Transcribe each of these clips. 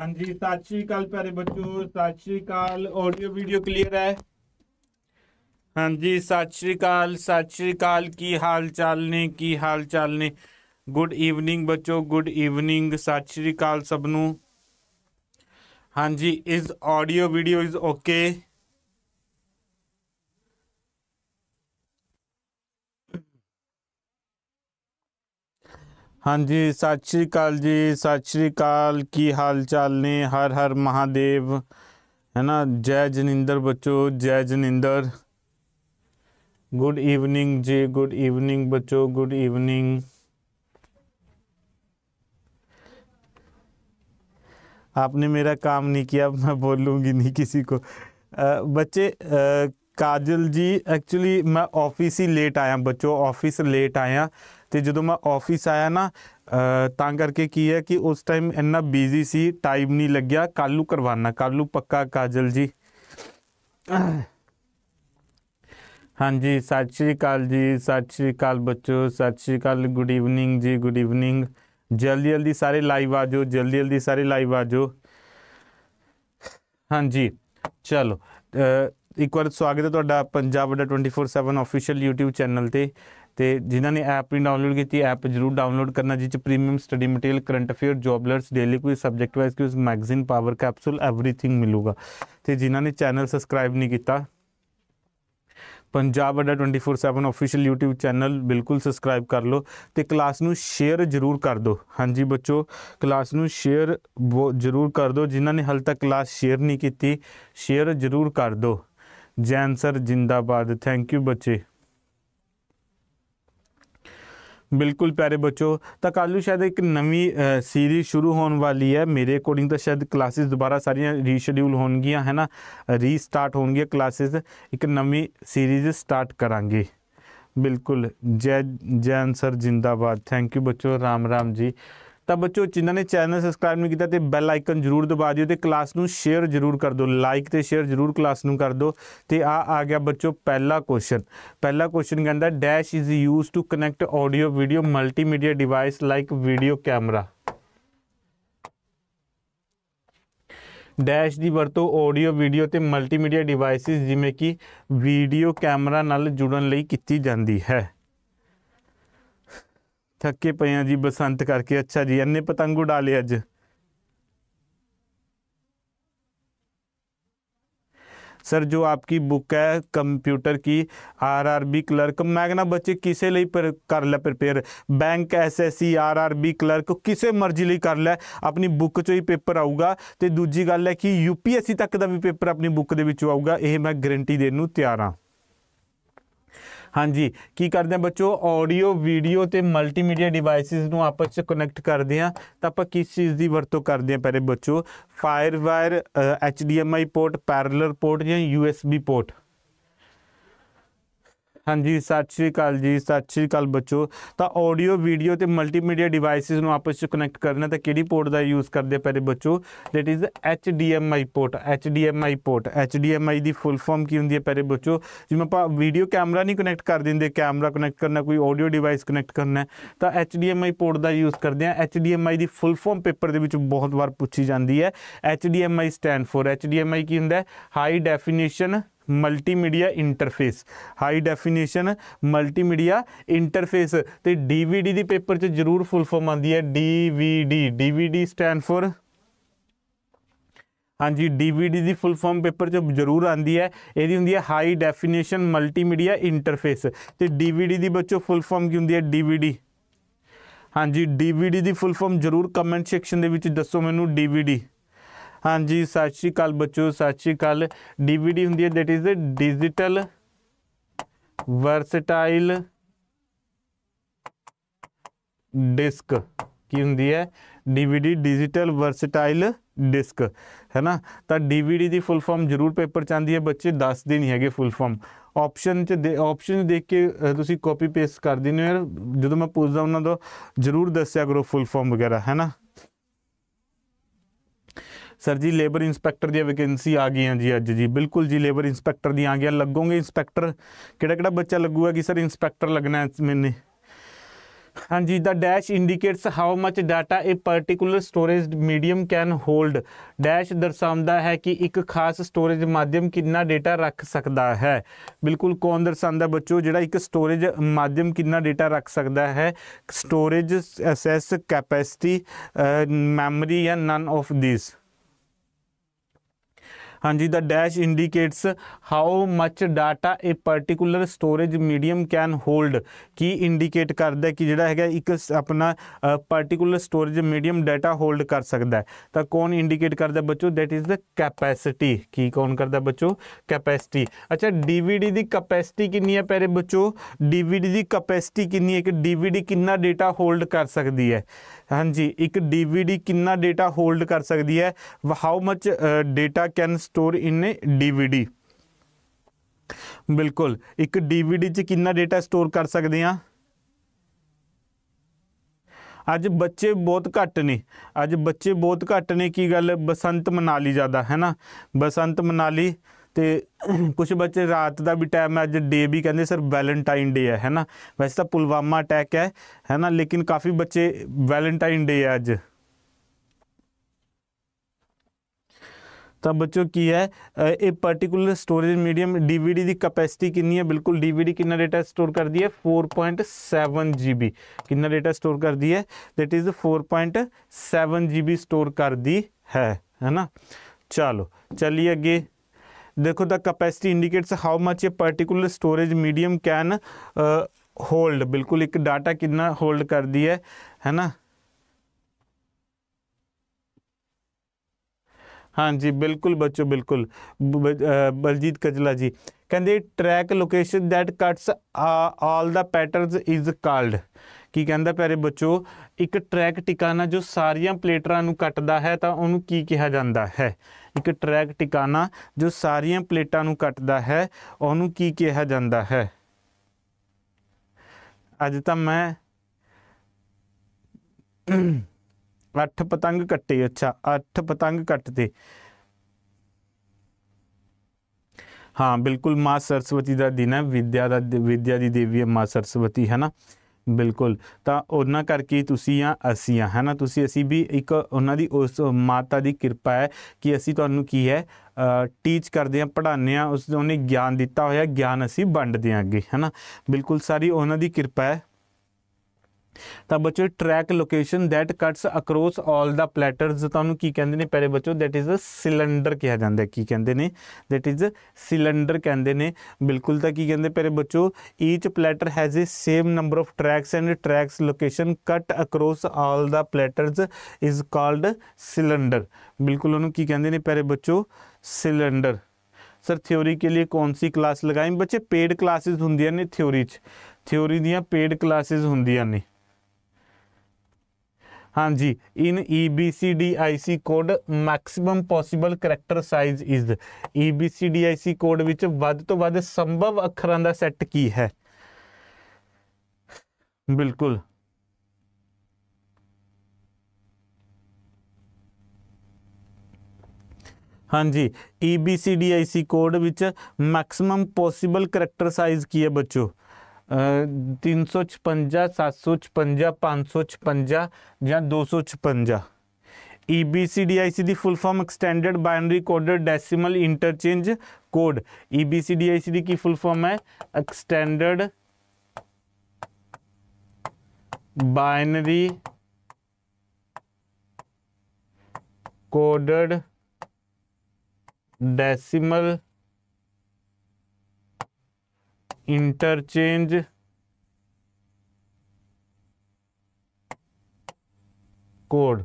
ਹਾਂਜੀ ਸਤਿ ਸ਼੍ਰੀ ਅਕਾਲ ਪਿਆਰੇ ਬੱਚੋ ਸਤਿ ਸ਼੍ਰੀ ਅਕਾਲ ਆਡੀਓ ਵੀਡੀਓ ਕਲੀਅਰ ਹੈ ਹਾਂਜੀ ਸਤਿ ਸ਼੍ਰੀ ਅਕਾਲ ਸਤਿ ਸ਼੍ਰੀ ਅਕਾਲ ਕੀ ਹਾਲ ਚਾਲ ਨੇ ਕੀ ਹਾਲ ਚਾਲ ਨੇ ਗੁੱਡ ਈਵਨਿੰਗ ਬੱਚੋ ਗੁੱਡ ਈਵਨਿੰਗ ਸਤਿ ਸ਼੍ਰੀ ਅਕਾਲ ਸਭ ਨੂੰ ਹਾਂਜੀ ਇਸ ਆਡੀਓ ਵੀਡੀਓ ਇਜ਼ ਓਕੇ हाँ जी सत श्रीकाल जी सत श्रीकाल की हाल चाल ने हर हर महादेव है ना जय जनिंदर बच्चों जय जनिंदर गुड इवनिंग जी गुड इवनिंग बच्चों गुड इवनिंग आपने मेरा काम नहीं किया मैं बोलूँगी नहीं किसी को आ, बच्चे आ, काजल जी एक्चुअली मैं ऑफिस ही लेट आया बच्चों ऑफिस लेट आया ਤੇ ਜਦੋਂ ਮੈਂ ਆਫਿਸ ਆਇਆ ਨਾ ਤਾਂ ਕਰਕੇ ਕੀ ਹੈ ਕਿ ਉਸ ਟਾਈਮ ਇੰਨਾ ਬੀਜ਼ੀ ਸੀ ਟਾਈਮ ਨਹੀਂ ਲੱਗਿਆ ਕੱਲੂ ਕਰਵਾਣਾ ਕੱਲੂ ਪੱਕਾ ਕਾਜਲ ਜੀ ਹਾਂਜੀ ਸਤਿ ਸ਼੍ਰੀ ਅਕਾਲ ਜੀ ਸਤਿ ਸ਼੍ਰੀ ਅਕਾਲ ਬੱਚੋ ਸਤਿ ਸ਼੍ਰੀ ਅਕਾਲ ਗੁੱਡ ਈਵਨਿੰਗ ਜੀ ਗੁੱਡ ਈਵਨਿੰਗ ਜਲਦੀ ਜਲਦੀ ਸਾਰੇ ਲਾਈਵ ਆ ਜਾਓ ਜਲਦੀ ਜਲਦੀ ਸਾਰੇ ਲਾਈਵ ਆ ਜਾਓ ਹਾਂਜੀ ਚਲੋ ਇੱਕ ਵਾਰ ਸਵਾਗਤ ਹੈ ਤੁਹਾਡਾ ਪੰਜਾਬ ਦਾ 24/7 ਅਫੀਸ਼ੀਅਲ YouTube ਚੈਨਲ ਤੇ ਤੇ ਜਿਨ੍ਹਾਂ ਨੇ ਐਪ ਨਹੀਂ ਡਾਊਨਲੋਡ ਕੀਤੀ ਐਪ ਜਰੂਰ ਡਾਊਨਲੋਡ ਕਰਨਾ ਜਿਸ ਚ premium study material current affair job alerts daily quiz subject wise quiz magazine power capsule everything ਮਿਲੂਗਾ ਤੇ ਜਿਨ੍ਹਾਂ ਨੇ ਚੈਨਲ ਸਬਸਕ੍ਰਾਈਬ ਨਹੀਂ ਕੀਤਾ Punjab Adda 24/7 official YouTube channel ਬਿਲਕੁਲ ਸਬਸਕ੍ਰਾਈਬ ਕਰ ਲਓ ਤੇ ਕਲਾਸ ਨੂੰ ਸ਼ੇਅਰ ਜ਼ਰੂਰ ਕਰ ਦਿਓ ਹਾਂਜੀ ਬੱਚੋ ਕਲਾਸ ਨੂੰ ਸ਼ੇਅਰ ਜ਼ਰੂਰ ਕਰ ਦਿਓ ਜਿਨ੍ਹਾਂ ਨੇ ਹਾਲ ਤੱਕ ਕਲਾਸ ਸ਼ੇਅਰ ਨਹੀਂ ਕੀਤੀ ਸ਼ੇਅਰ ਜ਼ਰੂਰ ਕਰ ਦਿਓ ਜੈਨ ਸਰ ਜਿੰਦਾਬਾਦ ਥੈਂਕ ਯੂ ਬੱਚੇ ਬਿਲਕੁਲ ਪਿਆਰੇ ਬੱਚੋ ਤਾਂ ਕੱਲੂ ਸ਼ਾਇਦ ਇੱਕ ਨਵੀਂ ਸੀਰੀਜ਼ ਸ਼ੁਰੂ ਹੋਣ ਵਾਲੀ ਹੈ ਮੇਰੇ ਅਕੋਰਡਿੰਗ ਤਾਂ ਸ਼ਾਇਦ ਕਲਾਸਿਸ ਦੁਬਾਰਾ ਸਾਰੀਆਂ ਰੀਸ਼ਡਿਊਲ ਹੋਣਗੀਆਂ ਹੈ ਨਾ ਰੀਸਟਾਰਟ ਹੋਣਗੀਆਂ ਕਲਾਸਿਸ ਇੱਕ ਨਵੀਂ ਸੀਰੀਜ਼ ਸਟਾਰਟ ਕਰਾਂਗੇ ਬਿਲਕੁਲ ਜੈ ਜੈਨ ਸਰ ਜਿੰਦਾਬਾਦ ਥੈਂਕ ਯੂ ਬੱਚੋ ਰਾਮ ਰਾਮ ਜੀ ਤਾਂ ਬੱਚੋ ਜਿਨ੍ਹਾਂ ਨੇ ਚੈਨਲ ਸਬਸਕ੍ਰਾਈਬ ਨਹੀਂ ਕੀਤਾ ਤੇ ਬੈਲ ਆਈਕਨ ਜ਼ਰੂਰ ਦਬਾ ਦਿਓ ਤੇ ਕਲਾਸ ਨੂੰ ਸ਼ੇਅਰ ਜ਼ਰੂਰ ਕਰ ਦਿਓ ਲਾਈਕ ਤੇ ਸ਼ੇਅਰ ਜ਼ਰੂਰ ਕਲਾਸ ਨੂੰ ਕਰ ਦਿਓ ਤੇ ਆ ਆ ਗਿਆ ਬੱਚੋ ਪਹਿਲਾ ਕੁਐਸਚਨ ਪਹਿਲਾ ਕੁਐਸਚਨ ਕਹਿੰਦਾ dash is used to connect audio video multimedia device like video camera dash ਦੀ ਵਰਤੋਂ ਆਡੀਓ ਵੀਡੀਓ ਤੇ ਮਲਟੀਮੀਡੀਆ ਡਿਵਾਈਸਿਸ ਜਿਵੇਂ ਕਿ ਵੀਡੀਓ ਕੈਮਰਾ ਨਾਲ ਜੁੜਨ ਲਈ ਕੀਤੀ ਜਾਂਦੀ ਹੈ ਥੱਕੇ ਪਏ ਆ ਜੀ ਬਸੰਤ ਕਰਕੇ ਅੱਛਾ ਜੀ ਅੰਨੇ ਪਤੰਗ ਉਡਾ ਲਏ ਅੱਜ ਸਰ सर ਬੁੱਕ ਹੈ ਕੰਪਿਊਟਰ ਕੀ ਆਰ ਆਰ ਬੀ ਕਲਰਕ ਮੈਗਨਾ ਬੱਚੇ ਕਿਸੇ ਲਈ ਕਰ ਲੈ prepare bank SSC RRB clerk ਕਿਸੇ ਮਰਜ਼ੀ ਲਈ ਕਰ ਲੈ ਆਪਣੀ ਬੁੱਕ ਚੋਂ ਹੀ ਪੇਪਰ ਆਊਗਾ ਤੇ ਦੂਜੀ ਗੱਲ ਹੈ ਕਿ ਯੂਪੀਐਸਸੀ ਤੱਕ ਦਾ ਵੀ ਪੇਪਰ ਆਪਣੀ ਬੁੱਕ ਦੇ ਵਿੱਚੋਂ ਆਊਗਾ ਇਹ ਮੈਂ ਗਾਰੰਟੀ ਦੇਣ ਨੂੰ ਤਿਆਰ ਹਾਂ ਹਾਂਜੀ ਕੀ ਕਰਦੇ ਆ ਬੱਚੋ ਆਡੀਓ ਵੀਡੀਓ ਤੇ ਮਲਟੀਮੀਡੀਆ ਡਿਵਾਈਸਿਸ ਨੂੰ ਆਪਸ ਵਿੱਚ ਕਨੈਕਟ ਕਰਦੇ ਆ ਤਾਂ ਆਪਾਂ ਕਿਸ ਚੀਜ਼ ਦੀ ਵਰਤੋਂ ਕਰਦੇ ਆ ਪਹਿਲੇ ਬੱਚੋ FireWire HDMI port parallel port ਜਾਂ ਯੂਐਸਬੀ ਪੋਰਟ ਹਾਂਜੀ ਸਤਿ ਸ਼੍ਰੀ ਅਕਾਲ ਜੀ ਸਤਿ ਸ਼੍ਰੀ ਅਕਾਲ ਬੱਚੋ ਤਾਂ ਆਡੀਓ ਵੀਡੀਓ ਤੇ ਮਲਟੀਮੀਡੀਆ ਡਿਵਾਈਸਿਸ ਨੂੰ ਆਪਸ ਵਿੱਚ ਕਨੈਕਟ ਕਰਨਾ ਤਾਂ ਕਿਹੜੀ ਪੋਰਟ ਦਾ ਯੂਜ਼ ਕਰਦੇ ਪਏ ਬੱਚੋ that is HDMI port HDMI port HDMI ਦੀ ਫੁੱਲ ਫਾਰਮ ਕੀ ਹੁੰਦੀ ਹੈ ਪਏ ਬੱਚੋ ਜਿਵੇਂ ਆਪਾਂ ਵੀਡੀਓ ਕੈਮਰਾ ਨਹੀਂ ਕਨੈਕਟ ਕਰ ਦਿੰਦੇ ਕੈਮਰਾ ਕਨੈਕਟ ਕਰਨਾ ਕੋਈ ਆਡੀਓ ਡਿਵਾਈਸ ਕਨੈਕਟ ਕਰਨਾ ਤਾਂ HDMI ਪੋਰਟ ਦਾ ਯੂਜ਼ ਕਰਦੇ ਆ HDMI ਦੀ ਫੁੱਲ ਫਾਰਮ ਪੇਪਰ ਦੇ ਵਿੱਚ ਬਹੁਤ ਵਾਰ ਪੁੱਛੀ ਜਾਂਦੀ ਹੈ HDMI ਸਟੈਂਡ ਫੋਰ HDMI ਕੀ ਹੁੰਦਾ ਹੈ high definition multimedia interface high definition multimedia interface ਤੇ ਡੀਵੀਡੀ ਦੀ ਪੇਪਰ 'ਚ ਜ਼ਰੂਰ ਫੁੱਲ ਫਾਰਮ ਆਂਦੀ ਹੈ ਡੀਵੀਡੀ ਡੀਵੀਡੀ ਸਟੈਂਡ ਫॉर ਹਾਂਜੀ ਡੀਵੀਡੀ ਦੀ ਫੁੱਲ ਫਾਰਮ ਪੇਪਰ 'ਚ ਜ਼ਰੂਰ ਆਂਦੀ ਹੈ ਇਹਦੀ ਹੁੰਦੀ ਹੈ ਹਾਈ ਡੈਫੀਨੇਸ਼ਨ ਮਲਟੀਮੀਡੀਆ ਇੰਟਰਫੇਸ ਤੇ ਡੀਵੀਡੀ ਦੀ ਬੱਚੋ ਫੁੱਲ ਫਾਰਮ ਕੀ ਹੁੰਦੀ ਹੈ ਡੀਵੀਡੀ ਹਾਂਜੀ ਡੀਵੀਡੀ ਦੀ ਫੁੱਲ ਫਾਰਮ ਜ਼ਰੂਰ ਕਮੈਂਟ ਸੈਕਸ਼ਨ ਦੇ ਵਿੱਚ ਦੱਸੋ ਮੈਨੂੰ ਡੀਵੀਡੀ ਹਾਂਜੀ ਸਤਿ ਸ਼੍ਰੀ ਅਕਾਲ ਬੱਚੋ ਸਤਿ ਸ਼੍ਰੀ ਅਕਾਲ ਡੀਵੀਡੀ ਹੁੰਦੀ ਹੈ that is the digital versatile disc ਕੀ ਹੁੰਦੀ ਹੈ ਡੀਵੀਡੀ ਡਿਜੀਟਲ ਵਰਸਟਾਈਲ ਡਿਸਕ ਹੈ ਨਾ ਤਾਂ ਡੀਵੀਡੀ ਦੀ ਫੁੱਲ ਫਾਰਮ ਜ਼ਰੂਰ ਪੇਪਰ ਚ ਚਾਹੁੰਦੀ ਹੈ ਬੱਚੇ ਦੱਸਦੇ ਨਹੀਂ ਹੈਗੇ ਫੁੱਲ ਫਾਰਮ ਆਪਸ਼ਨ ਚ ਆਪਸ਼ਨ ਦੇਖ ਕੇ ਤੁਸੀਂ ਕਾਪੀ ਪੇਸਟ ਕਰ ਦਿੰਦੇ ਹੋ ਯਾਰ ਜਦੋਂ ਮੈਂ ਪੁੱਛਦਾ ਉਹਨਾਂ ਤੋਂ ਜ਼ਰੂਰ ਦੱਸਿਆ ਕਰੋ ਫੁੱਲ ਫਾਰਮ ਵਗੈਰਾ ਹੈ ਨਾ ਸਰ ਜੀ ਲੇਬਰ ਇਨਸਪੈਕਟਰ ਦੀ ਵੈਕੈਂਸੀ ਆ ਗਈਆਂ ਜੀ ਅੱਜ ਜੀ ਬਿਲਕੁਲ ਜੀ ਲੇਬਰ ਇਨਸਪੈਕਟਰ ਦੀ ਆ ਗਿਆ ਲੱਗੋਗੇ ਇਨਸਪੈਕਟਰ ਕਿਹੜਾ ਕਿਹੜਾ ਬੱਚਾ ਲੱਗੂਗਾ ਕਿ ਸਰ ਇਨਸਪੈਕਟਰ ਲੱਗਣਾ ਹੈ ਮੈਨੇ ਹਾਂਜੀ ਦਾ dash indicates how much data a particular storage medium can hold dash ਦਰਸਾਉਂਦਾ ਹੈ ਕਿ ਇੱਕ ਖਾਸ ਸਟੋਰੇਜ ਮਾਧਿਅਮ ਕਿੰਨਾ ਡਾਟਾ ਰੱਖ ਸਕਦਾ ਹੈ ਬਿਲਕੁਲ ਕੌਣ ਦਰਸਾਉਂਦਾ ਬੱਚੋ ਜਿਹੜਾ ਇੱਕ ਸਟੋਰੇਜ ਮਾਧਿਅਮ ਕਿੰਨਾ ਡਾਟਾ ਰੱਖ ਸਕਦਾ ਹੈ ਸਟੋਰੇਜ ਐਸੈਸ ਕੈਪੈਸਿਟੀ ਮੈਮਰੀ ਜਾਂ ਨਨ ਆਫ ਥੀਸ हाँ जी the dash indicates how much data a particular storage medium can hold की इंडीकेट करता है कि जोड़ा है एक अपना particular storage medium data hold कर सकता है तो कौन इंडकेट करता बच्चों दैट इज़ द कैपैसिटी की कौन करता बच्चों कैपैसिटी अच्छा डी की कपैसिटी कि पेरे बच्चों डीवीडी की कपैसिटी कि डी कि डेटा होल्ड कर सकती है हाँ जी एक डीवीडी कि डेटा होल्ड कर सकती है how much data can store in a DVD ਬਿਲਕੁਲ ਇੱਕ ਡੀਵੀਡੀ 'ਚ ਕਿੰਨਾ ਡਾਟਾ ਸਟੋਰ ਕਰ ਸਕਦੇ ਆ ਅੱਜ ਬੱਚੇ ਬਹੁਤ ਘੱਟ ਨੇ ਅੱਜ ਬੱਚੇ ਬਹੁਤ ਘੱਟ ਨੇ ਕੀ ਗੱਲ ਬਸੰਤ ਮਨਾਲੀ ਜ਼ਿਆਦਾ ਹੈ ਨਾ ਬਸੰਤ ਮਨਾਲੀ ਤੇ ਕੁਝ ਬੱਚੇ ਰਾਤ ਦਾ ਵੀ ਟਾਈਮ ਹੈ ਅੱਜ ਡੇ ਵੀ ਕਹਿੰਦੇ ਸਰ ਵੈਲੈਂਟਾਈਨ ਡੇ ਹੈ ਹੈ ਨਾ ਵੈਸੇ ਤਾਂ ਪੁਲਵਾਮਾ ਅਟੈਕ ਹੈ ਹੈ ਨਾ ਲੇਕਿਨ ਕਾਫੀ ਬੱਚੇ ਵੈਲੈਂਟਾਈਨ ਡੇ ਹੈ ਅੱਜ तो बच्चों की है a particular storage medium DVD की कैपेसिटी कितनी है बिल्कुल डीवीडी कितना डेटा स्टोर कर दिया four point seven G B कि डेटा स्टोर कर दिया है that is four point seven G B store कर दी है है ना चलो चलिए अगे देखो the capacity indicates how much a particular storage medium can hold बिल्कुल एक डाटा कितना होल्ड कर दिया है है ना ਹਾਂਜੀ ਬਿਲਕੁਲ ਬੱਚੋ ਬਿਲਕੁਲ ਬਲਜੀਤ ਕਜਲਾ ਜੀ ਕਹਿੰਦੇ track location that cuts all the patterns is called ਕੀ ਕਹਿੰਦਾ ਪਿਆਰੇ ਬੱਚੋ ਇੱਕ ਟਰੈਕ ਟਿਕਾਣਾ ਜੋ ਸਾਰੀਆਂ ਪਲੇਟਰਾਂ ਨੂੰ ਕੱਟਦਾ ਹੈ ਤਾਂ ਉਹਨੂੰ ਕੀ ਕਿਹਾ ਜਾਂਦਾ ਹੈ ਇੱਕ ਟਰੈਕ ਟਿਕਾਣਾ ਜੋ ਸਾਰੀਆਂ ਪਲੇਟਾਂ ਨੂੰ ਕੱਟਦਾ ਹੈ ਉਹਨੂੰ ਕੀ ਕਿਹਾ ਜਾਂਦਾ ਹੈ ਅੱਜ ਤਾਂ ਮੈਂ ਅੱਠ ਪਤੰਗ ਕੱਟੇ ਅੱਛਾ ਅੱਠ ਪਤੰਗ ਕੱਟਦੇ ਹਾਂ ਬਿਲਕੁਲ ਮਾਂ ਸਰਸਵਤੀ ਦਾ ਦਿਨ ਹੈ ਵਿਦਿਆ ਦਾ ਵਿਦਿਆ ਦੀ ਦੇਵੀ ਹੈ ਮਾਂ ਸਰਸਵਤੀ ਹੈ ਨਾ ਬਿਲਕੁਲ ਤਾਂ ਉਹਨਾਂ ਕਰਕੇ ਤੁਸੀਂ ਆ ਅਸੀਂ ਆ ਹੈ ਨਾ ਤੁਸੀਂ ਅਸੀਂ ਵੀ ਇੱਕ ਉਹਨਾਂ ਦੀ ਉਸ ਮਾਤਾ ਦੀ ਕਿਰਪਾ ਹੈ ਕਿ ਅਸੀਂ ਤੁਹਾਨੂੰ ਕੀ ਹੈ ਟੀਚ ਕਰਦੇ ਆ ਪੜ੍ਹਾਉਂਦੇ ਆ ਉਸ ਨੇ ਗਿਆਨ ਦਿੱਤਾ ਹੋਇਆ ਗਿਆਨ ਅਸੀਂ ਵੰਡਦੇ ਆਂਗੇ ਹੈ ਨਾ ਬਿਲਕੁਲ ਸਾਰੀ ਉਹਨਾਂ ਦੀ ਕਿਰਪਾ ਹੈ तो बचो track location that cuts across all the platter तो कहें पहले बचो दैट इज़ अ सिलेंडर कहा जाता है की कहें दैट इज़ सिलेंडर कहें बिल्कुल तो की कहें पहले बचो each platter has a same number of tracks and tracks location cut across all the platter is called cylinder बिल्कुल उन्होंने की कहें पहले बचो सिलेंडर सर थ्योरी के लिए कौन सी क्लास लगाई बच्चे पेड क्लासिज होंदिया ने थ्योरी थ्योरी दिया पेड क्लासिज होंदिया ने ਹਾਂਜੀ in EBCDIC code maximum possible character size is EBCDIC code ਵਿੱਚ ਵੱਧ ਤੋਂ ਵੱਧ ਸੰਭਵ ਅੱਖਰਾਂ ਦਾ ਸੈੱਟ ਕੀ ਹੈ ਬਿਲਕੁਲ ਹਾਂਜੀ EBCDIC ਕੋਡ ਵਿੱਚ ਮੈਕਸਿਮਮ ਪੋਸੀਬਲ ਕੈਰੈਕਟਰ ਸਾਈਜ਼ ਕੀ ਹੈ ਬੱਚੋ तीन सौ छपंजा सात सौ छपंजा पाँच सौ छपंजा या दो सौ छपंजा ई B C D I C की full form extended binary coded decimal interchange code E B C D I C D की फुल फॉर्म है extended binary coded decimal interchange code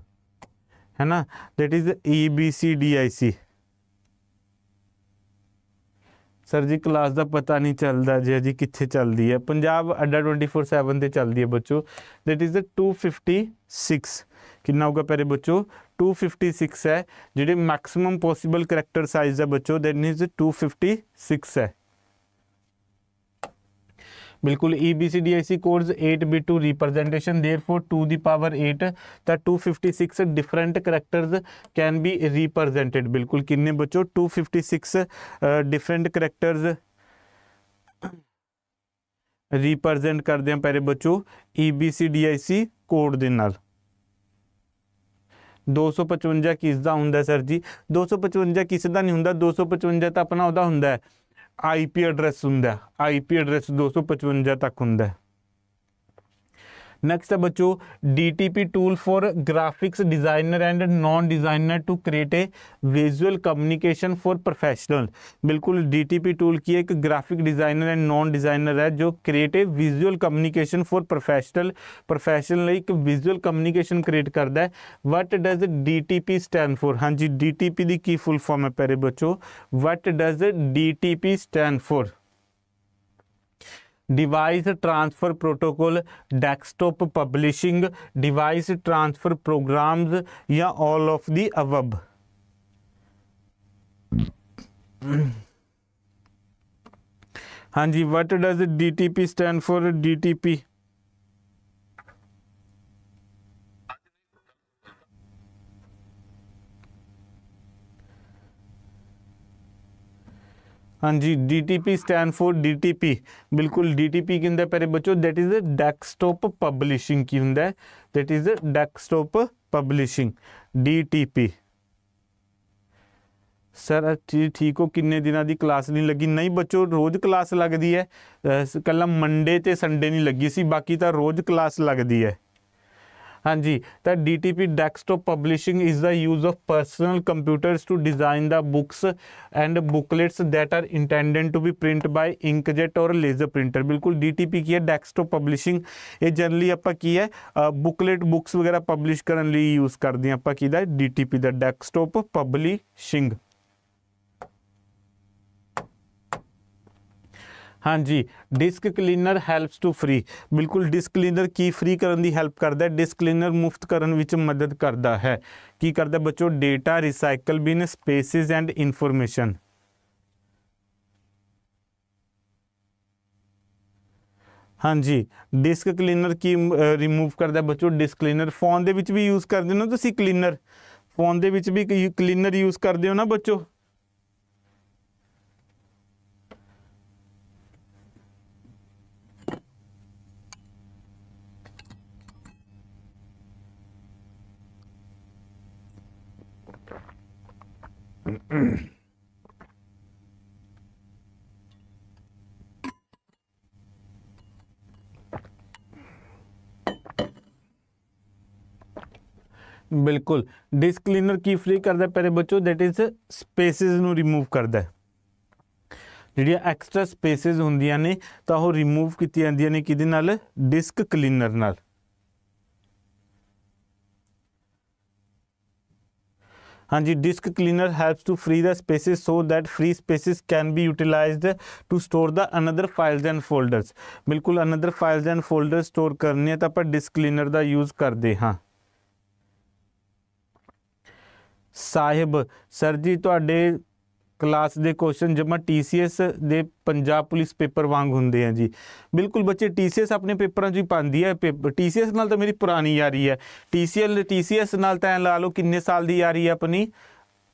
है ना that is E B C D I C sir जी class का पता नहीं चलता जी जी कितने चलती है पंजाब अड्डा ट्वेंटी फोर सैवन से चलती है बच्चों that is the two fifty six कि होगा पेरे बच्चों टू फिफ्टी सिक्स है जी मैक्सीम पॉसीबल करैक्टर साइज है बच्चों that means two fifty six है बिल्कुल E B C D I C course eight B two representation therefore two the power eight the two fifty six different characters can be represented बिल्कुल किन्ने बच्चों two fifty six different characters represent करते हैं पहले बच्चों E B C D I C code के सौ पचवंजा 255 होंगे सर जी दो सौ पचवंजा ਕਿਸ नहीं होंगे दो सौ पचवंजा तो अपना वह होंगे आई पी एड्रेस ఉందా ఐపీ అడ్రస్ 255 तक ఉందా नेक्स्ट है बच्चों DTP tool for graphics designer and non designer to create a visual communication for professional बिल्कुल डीटीपी टूल की एक graphic designer and non designer है जो create a visual communication for professional professional एक विजुअल कम्युनिकेशन क्रिएट करता है what does D T P stand for हाँ जी डी टी पी की फुल फॉर्म है पहले बच्चों what does D T P stand for device transfer protocol desktop publishing device transfer programs या ऑल ऑफ दी अवब हाँ जी what does DTP stand for DTP ਹਾਂਜੀ DTP ਸਟੈਂਡ ਫॉर DTP ਬਿਲਕੁਲ DTP ਕੀ ਹੁੰਦਾ ਪਿਆਰੇ ਬੱਚੋ that is a desktop publishing ਕੀ ਹੁੰਦਾ ਹੈ that is a desktop publishing DTP sir ਠੀਕ ਹੋ ਕਿੰਨੇ ਦਿਨਾਂ ਦੀ ਕਲਾਸ ਨਹੀਂ ਲੱਗੀ ਨਹੀਂ ਬੱਚੋ ਰੋਜ਼ ਕਲਾਸ ਲੱਗਦੀ ਹੈ ਕੱਲਾ ਮੰਡੇ ਤੇ ਸੰਡੇ ਨਹੀਂ ਲੱਗੀ ਸੀ ਬਾਕੀ ਤਾਂ ਰੋਜ਼ ਕਲਾਸ ਲੱਗਦੀ ਹੈ ਹਾਂਜੀ ਤਾਂ DTP desktop publishing is the use of personal computers to design the books and booklets that are intended to be print by inkjet or laser printer बिल्कुल DTP की है desktop publishing ये जनरली ਆਪਾਂ ਕੀ ਹੈ ਬੁਕਲੇਟ ਬੁక్స్ ਵਗੈਰਾ publish ਕਰਨ ਲਈ use ਕਰਦੇ ਆਪਾਂ ਕਿਹਦਾ DTP ਦਾ ਡੈਸਕਟਾਪ ਪਬਲਿਸ਼ਿੰਗ ਹਾਂਜੀ disk cleaner helps to free ਬਿਲਕੁਲ ਡਿਸਕ ਕਲੀਨਰ ਕੀ ਫ੍ਰੀ ਕਰਨ ਦੀ ਹੈਲਪ ਕਰਦਾ ਹੈ ਡਿਸਕ ਕਲੀਨਰ ਮੁਫਤ ਕਰਨ ਵਿੱਚ ਮਦਦ ਕਰਦਾ ਹੈ ਕੀ ਕਰਦਾ ਬੱਚੋ data recycle bin spaces and information ਹਾਂਜੀ ਡਿਸਕ ਕਲੀਨਰ ਕੀ ਰਿਮੂਵ ਕਰਦਾ ਬੱਚੋ ਡਿਸਕ ਕਲੀਨਰ ਫੋਨ ਦੇ ਵਿੱਚ ਵੀ ਯੂਜ਼ ਕਰਦੇ ਹੋ ਨਾ ਤੁਸੀਂ ਕਲੀਨਰ ਫੋਨ ਦੇ ਵਿੱਚ ਵੀ ਕਲੀਨਰ ਯੂਜ਼ ਕਰਦੇ ਹੋ ਨਾ ਬੱਚੋ ਬਿਲਕੁਲ ਡਿਸਕ ਕਲੀਨਰ ਕੀ ਫ੍ਰੀ ਕਰਦਾ ਪਰੇ ਬੱਚੋ ਥੈਟ ਇਜ਼ ਸਪੇਸਿਸ ਨੂੰ ਰਿਮੂਵ ਕਰਦਾ ਜਿਹੜੀਆਂ ਐਕਸਟਰਾ ਸਪੇਸਿਸ ਹੁੰਦੀਆਂ ਨੇ ਤਾਂ ਉਹ ਰਿਮੂਵ ਕੀਤੀਆਂ ਜਾਂਦੀਆਂ ਨੇ ਕਿਹਦੇ ਨਾਲ ਡਿਸਕ ਕਲੀਨਰ ਨਾਲ हाँ जी disk cleaner helps to free the spaces so that free spaces can be utilize to store the another files and folders बिल्कुल another files and folder store करने तो आप डिस्क क्लीनर का यूज़ करते हाँ साहिब सर जी थोड़े ਕਲਾਸ ਦੇ question ਜਮਾ ਟੀਸੀਐਸ ਦੇ ਪੰਜਾਬ ਪੁਲਿਸ ਪੇਪਰ ਵਾਂਗ ਹੁੰਦੇ ਆ ਜੀ ਬਿਲਕੁਲ ਬੱਚੇ ਟੀਸੀਐਸ ਆਪਣੇ ਪੇਪਰਾਂ 'ਚ ਹੀ ਪਾਉਂਦੀ ਹੈ ਟੀਸੀਐਸ ਨਾਲ ਤਾਂ ਮੇਰੀ ਪੁਰਾਣੀ ਯਾਰੀ ਹੈ ਟੀਸੀਐਲ ਟੀਸੀਐਸ ਨਾਲ ਤਾਂ ਲਾ ਲਓ ਕਿੰਨੇ ਸਾਲ ਦੀ ਯਾਰੀ ਹੈ ਆਪਣੀ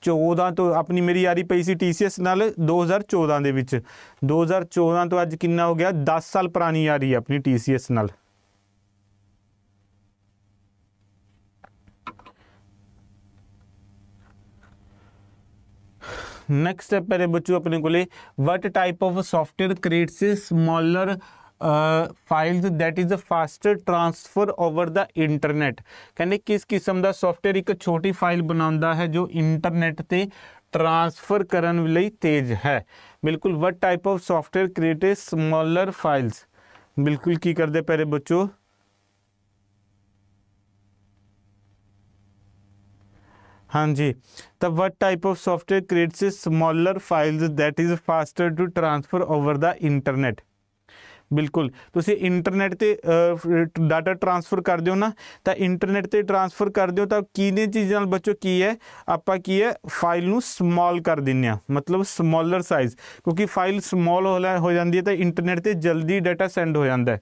14 ਤੋਂ ਆਪਣੀ ਮੇਰੀ ਯਾਰੀ ਪਈ ਸੀ ਟੀਸੀਐਸ ਨਾਲ 2014 ਦੇ ਵਿੱਚ 2014 ਤੋਂ ਅੱਜ ਕਿੰਨਾ ਹੋ ਗਿਆ 10 ਸਾਲ ਪੁਰਾਣੀ ਯਾਰੀ ਹੈ ਆਪਣੀ ਟੀਸੀਐਸ ਨਾਲ ਨੈਕਸਟ ਸਟੈਪ ਹੈ ਬੱਚੋ ਆਪਣੇ ਕੋਲੇ what type of software creates smaller files that is a faster transfer over the internet ਕਹਿੰਦੇ ਕਿਸ ਕਿਸਮ ਦਾ ਸੌਫਟਵੇਅਰ ਇੱਕ ਛੋਟੀ ਫਾਈਲ ਬਣਾਉਂਦਾ ਹੈ ਜੋ ਇੰਟਰਨੈਟ ਤੇ ਟ੍ਰਾਂਸਫਰ ਕਰਨ ਲਈ ਤੇਜ਼ ਹੈ ਬਿਲਕੁਲ what type of software creates smaller files ਬਿਲਕੁਲ ਕੀ ਕਰਦੇ ਪਿਆਰੇ ਬੱਚੋ ਹਾਂਜੀ ਤਾਂ what type of software creates smaller files that is faster to transfer over the internet ਬਿਲਕੁਲ ਤੁਸੀਂ ਇੰਟਰਨੈਟ ਤੇ ਡਾਟਾ ਟ੍ਰਾਂਸਫਰ ਕਰਦੇ ਹੋ ਨਾ ਤਾਂ ਇੰਟਰਨੈਟ ਤੇ ਟ੍ਰਾਂਸਫਰ ਕਰਦੇ ਹੋ ਤਾਂ ਕਿਹਨੇ ਚੀਜ਼ਾਂ ਨਾਲ ਬੱਚੋ ਕੀ ਹੈ ਆਪਾਂ ਕੀ ਹੈ ਫਾਈਲ ਨੂੰ ਸਮਾਲ ਕਰ ਦਿੰਨੇ ਆ ਮਤਲਬ ਸਮਾਲਰ ਸਾਈਜ਼ ਕਿਉਂਕਿ ਫਾਈਲ ਸਮਾਲ ਹੋ ਜਾਂਦੀ ਹੈ ਤਾਂ ਇੰਟਰਨੈਟ ਤੇ ਜਲਦੀ ਡਾਟਾ ਸੈਂਡ ਹੋ ਜਾਂਦਾ ਹੈ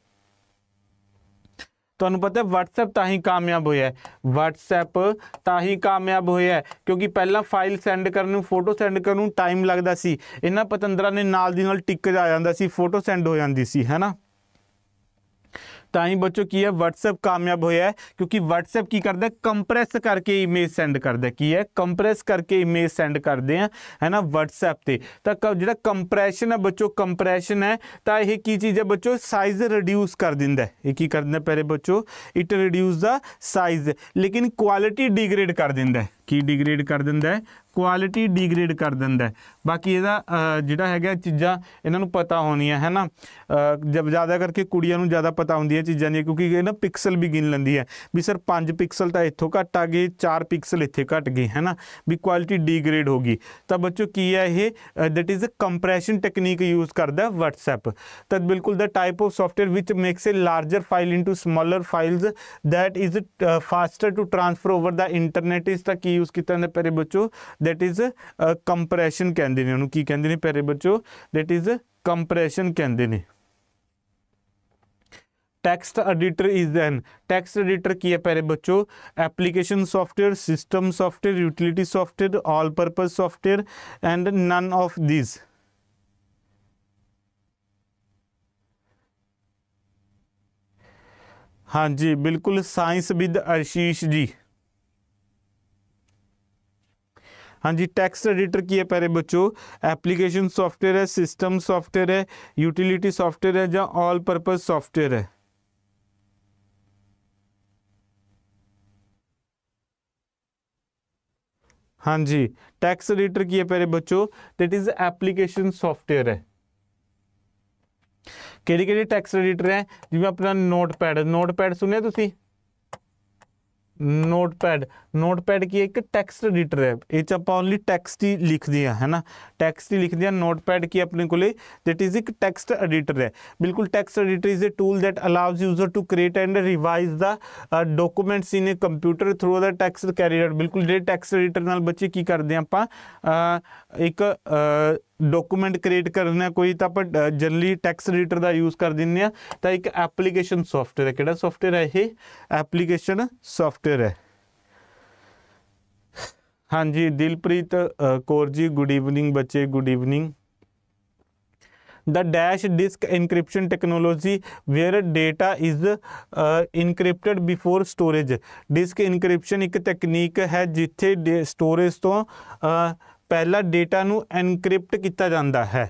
ਤੁਹਾਨੂੰ ਪਤਾ ਹੈ WhatsApp ਤਾਂ ਹੀ ਕਾਮਯਾਬ ਹੋਇਆ ਹੈ WhatsApp ਤਾਂ ਹੀ ਕਾਮਯਾਬ ਹੋਇਆ ਹੈ ਕਿਉਂਕਿ ਪਹਿਲਾਂ ਫਾਈਲ ਸੈਂਡ ਕਰਨ ਨੂੰ ਫੋਟੋ ਸੈਂਡ ਕਰਨ ਨੂੰ ਟਾਈਮ ਲੱਗਦਾ ਸੀ ਇਹਨਾਂ ਪਤੰਦਰਾਂ ਨੇ ਨਾਲ ਦੀ ਨਾਲ ਟਿਕ ਜਾ ਜਾਂਦਾ ਸੀ ਫੋਟੋ ਸੈਂਡ ਹੋ ਜਾਂਦੀ ਸੀ ਹੈਨਾ ਤਾਂ ਹੀ ਬੱਚੋ ਕੀ ਹੈ WhatsApp ਕਾਮਯਾਬ ਹੋਇਆ ਹੈ ਕਿਉਂਕਿ WhatsApp ਕੀ ਕਰਦਾ ਹੈ ਕੰਪਰੈਸ ਕਰਕੇ ਇਮੇਜ ਸੈਂਡ ਕਰਦਾ ਕੀ ਹੈ ਕੰਪਰੈਸ ਕਰਕੇ ਇਮੇਜ ਸੈਂਡ ਕਰਦੇ ਆ ਹੈਨਾ WhatsApp ਤੇ ਤਾਂ ਜਿਹੜਾ ਕੰਪਰੈਸ਼ਨ ਹੈ ਬੱਚੋ ਕੰਪਰੈਸ਼ਨ ਹੈ ਤਾਂ ਇਹ ਕੀ ਚੀਜ਼ ਹੈ ਬੱਚੋ ਸਾਈਜ਼ ਰਿਡਿਊਸ ਕਰ ਦਿੰਦਾ ਹੈ ਇਹ ਕੀ ਕਰ ਦਿੰਦਾ ਪਹਿਲੇ ਬੱਚੋ ਇਟ ਰਿਡਿਊਸ ਦਾ ਸਾਈਜ਼ ਲੇਕਿਨ ਕੁਆਲਿਟੀ ਡਿਗਰੇਡ ਕਰ ਦਿੰਦਾ ਹੈ ਕੀ ਡਿਗਰੇਡ ਕਰ ਦਿੰਦਾ ਹੈ ਕੁਆਲਿਟੀ ਡਿਗਰੇਡ ਕਰ ਦਿੰਦਾ ਹੈ ਬਾਕੀ ਇਹਦਾ ਜਿਹੜਾ ਹੈਗਾ ਚੀਜ਼ਾਂ ਇਹਨਾਂ ਨੂੰ ਪਤਾ ਹੋਣੀਆਂ ਹੈ ਨਾ ਜਬ ਜ਼ਿਆਦਾ ਕਰਕੇ ਕੁੜੀਆਂ ਨੂੰ ਜ਼ਿਆਦਾ ਪਤਾ ਹੁੰਦੀਆਂ ਚੀਜ਼ਾਂ ਨਹੀਂ ਕਿਉਂਕਿ ਇਹ ਨਾ ਪਿਕਸਲ ਵੀ ਗਿਣ ਲੈਂਦੀ ਹੈ ਵੀ ਸਰ 5 ਪਿਕਸਲ ਤਾਂ ਇੱਥੋਂ ਘਟ ਆ ਗਏ 4 ਪਿਕਸਲ ਇੱਥੇ ਘਟ ਗਏ ਹੈ ਨਾ ਵੀ ਕੁਆਲਿਟੀ ਡਿਗਰੇਡ ਹੋ ਗਈ ਤਾਂ ਬੱਚੋ ਕੀ ਹੈ ਇਹ that is a compression technique use ਕਰਦਾ WhatsApp ਤਾਂ ਬਿਲਕੁਲ the type of software which makes a larger file into smaller files that is faster to transfer over the internet is the की यूज़ किया जाता प्यारे ਬੱਚੋ दैट इज़ कंप्रैशन कहें की कहें ਕੀ ਕਹਿੰਦੇ ਨੇ ਪਿਆਰੇ ਬੱਚੋ ਥੈਟ ਇਜ਼ ਕੰਪਰੈਸ਼ਨ ਕਹਿੰਦੇ ਨੇ इज दैन टैक्सट अडिटर की है प्यारे बच्चों application software system software utility software all purpose software and none of this हाँ जी बिल्कुल साइंस विद आशीष जी हाँ जी टेक्स्ट एडिटर की है प्यारे बच्चों एप्लीकेशन सॉफ्टवेयर है सिस्टम सॉफ्टवेयर है यूटिलिटी सॉफ्टवेयर है या ऑल पर्पज सॉफ्टवेयर है हाँ जी टैक्स एडिटर की है प्यारे बच्चों दैट इज एप्लीकेशन सॉफ्टवेयर है कि टैक्स एडिटर है जिम्मे अपना नोट पैड नोट पैड सुने तुम नोटपैड नोटपैड की एक टैक्सट एडिटर है ये ਆਪਾਂ ओनली टैक्सट ही लिख दिया है ना टैक्सट ही लिख दिया नोटपैड की अपने को दैट इज एक टैक्सट एडिटर है बिल्कुल text editor is a tool that allows user to create and revise the documents in a computer through the text carrier बिल्कुल जे टेक्स्ट एडिटर ਨਾਲ ਬੱਚੇ ਕੀ ਕਰਦੇ ਆਪਾਂ ਇੱਕ डॉक्यूमेंट क्रिएट करने कोई तो आप जनरली टैक्स रीडर का यूज कर दें तो एक एप्लीकेशन सॉफ्टवेयर है कि सॉफ्टवेयर है ये एप्लीकेशन सॉफ्टवेयर है हाँ जी दिलप्रीत कौर जी गुड ईवनिंग बच्चे good evening the dash disk encryption technology where data is encrypted before storage disk encryption एक तकनीक है जिथे डे स्टोरेज तो ਪਹਿਲਾ ਡੇਟਾ ਨੂੰ ਐਨਕ੍ਰਿਪਟ ਕੀਤਾ ਜਾਂਦਾ ਹੈ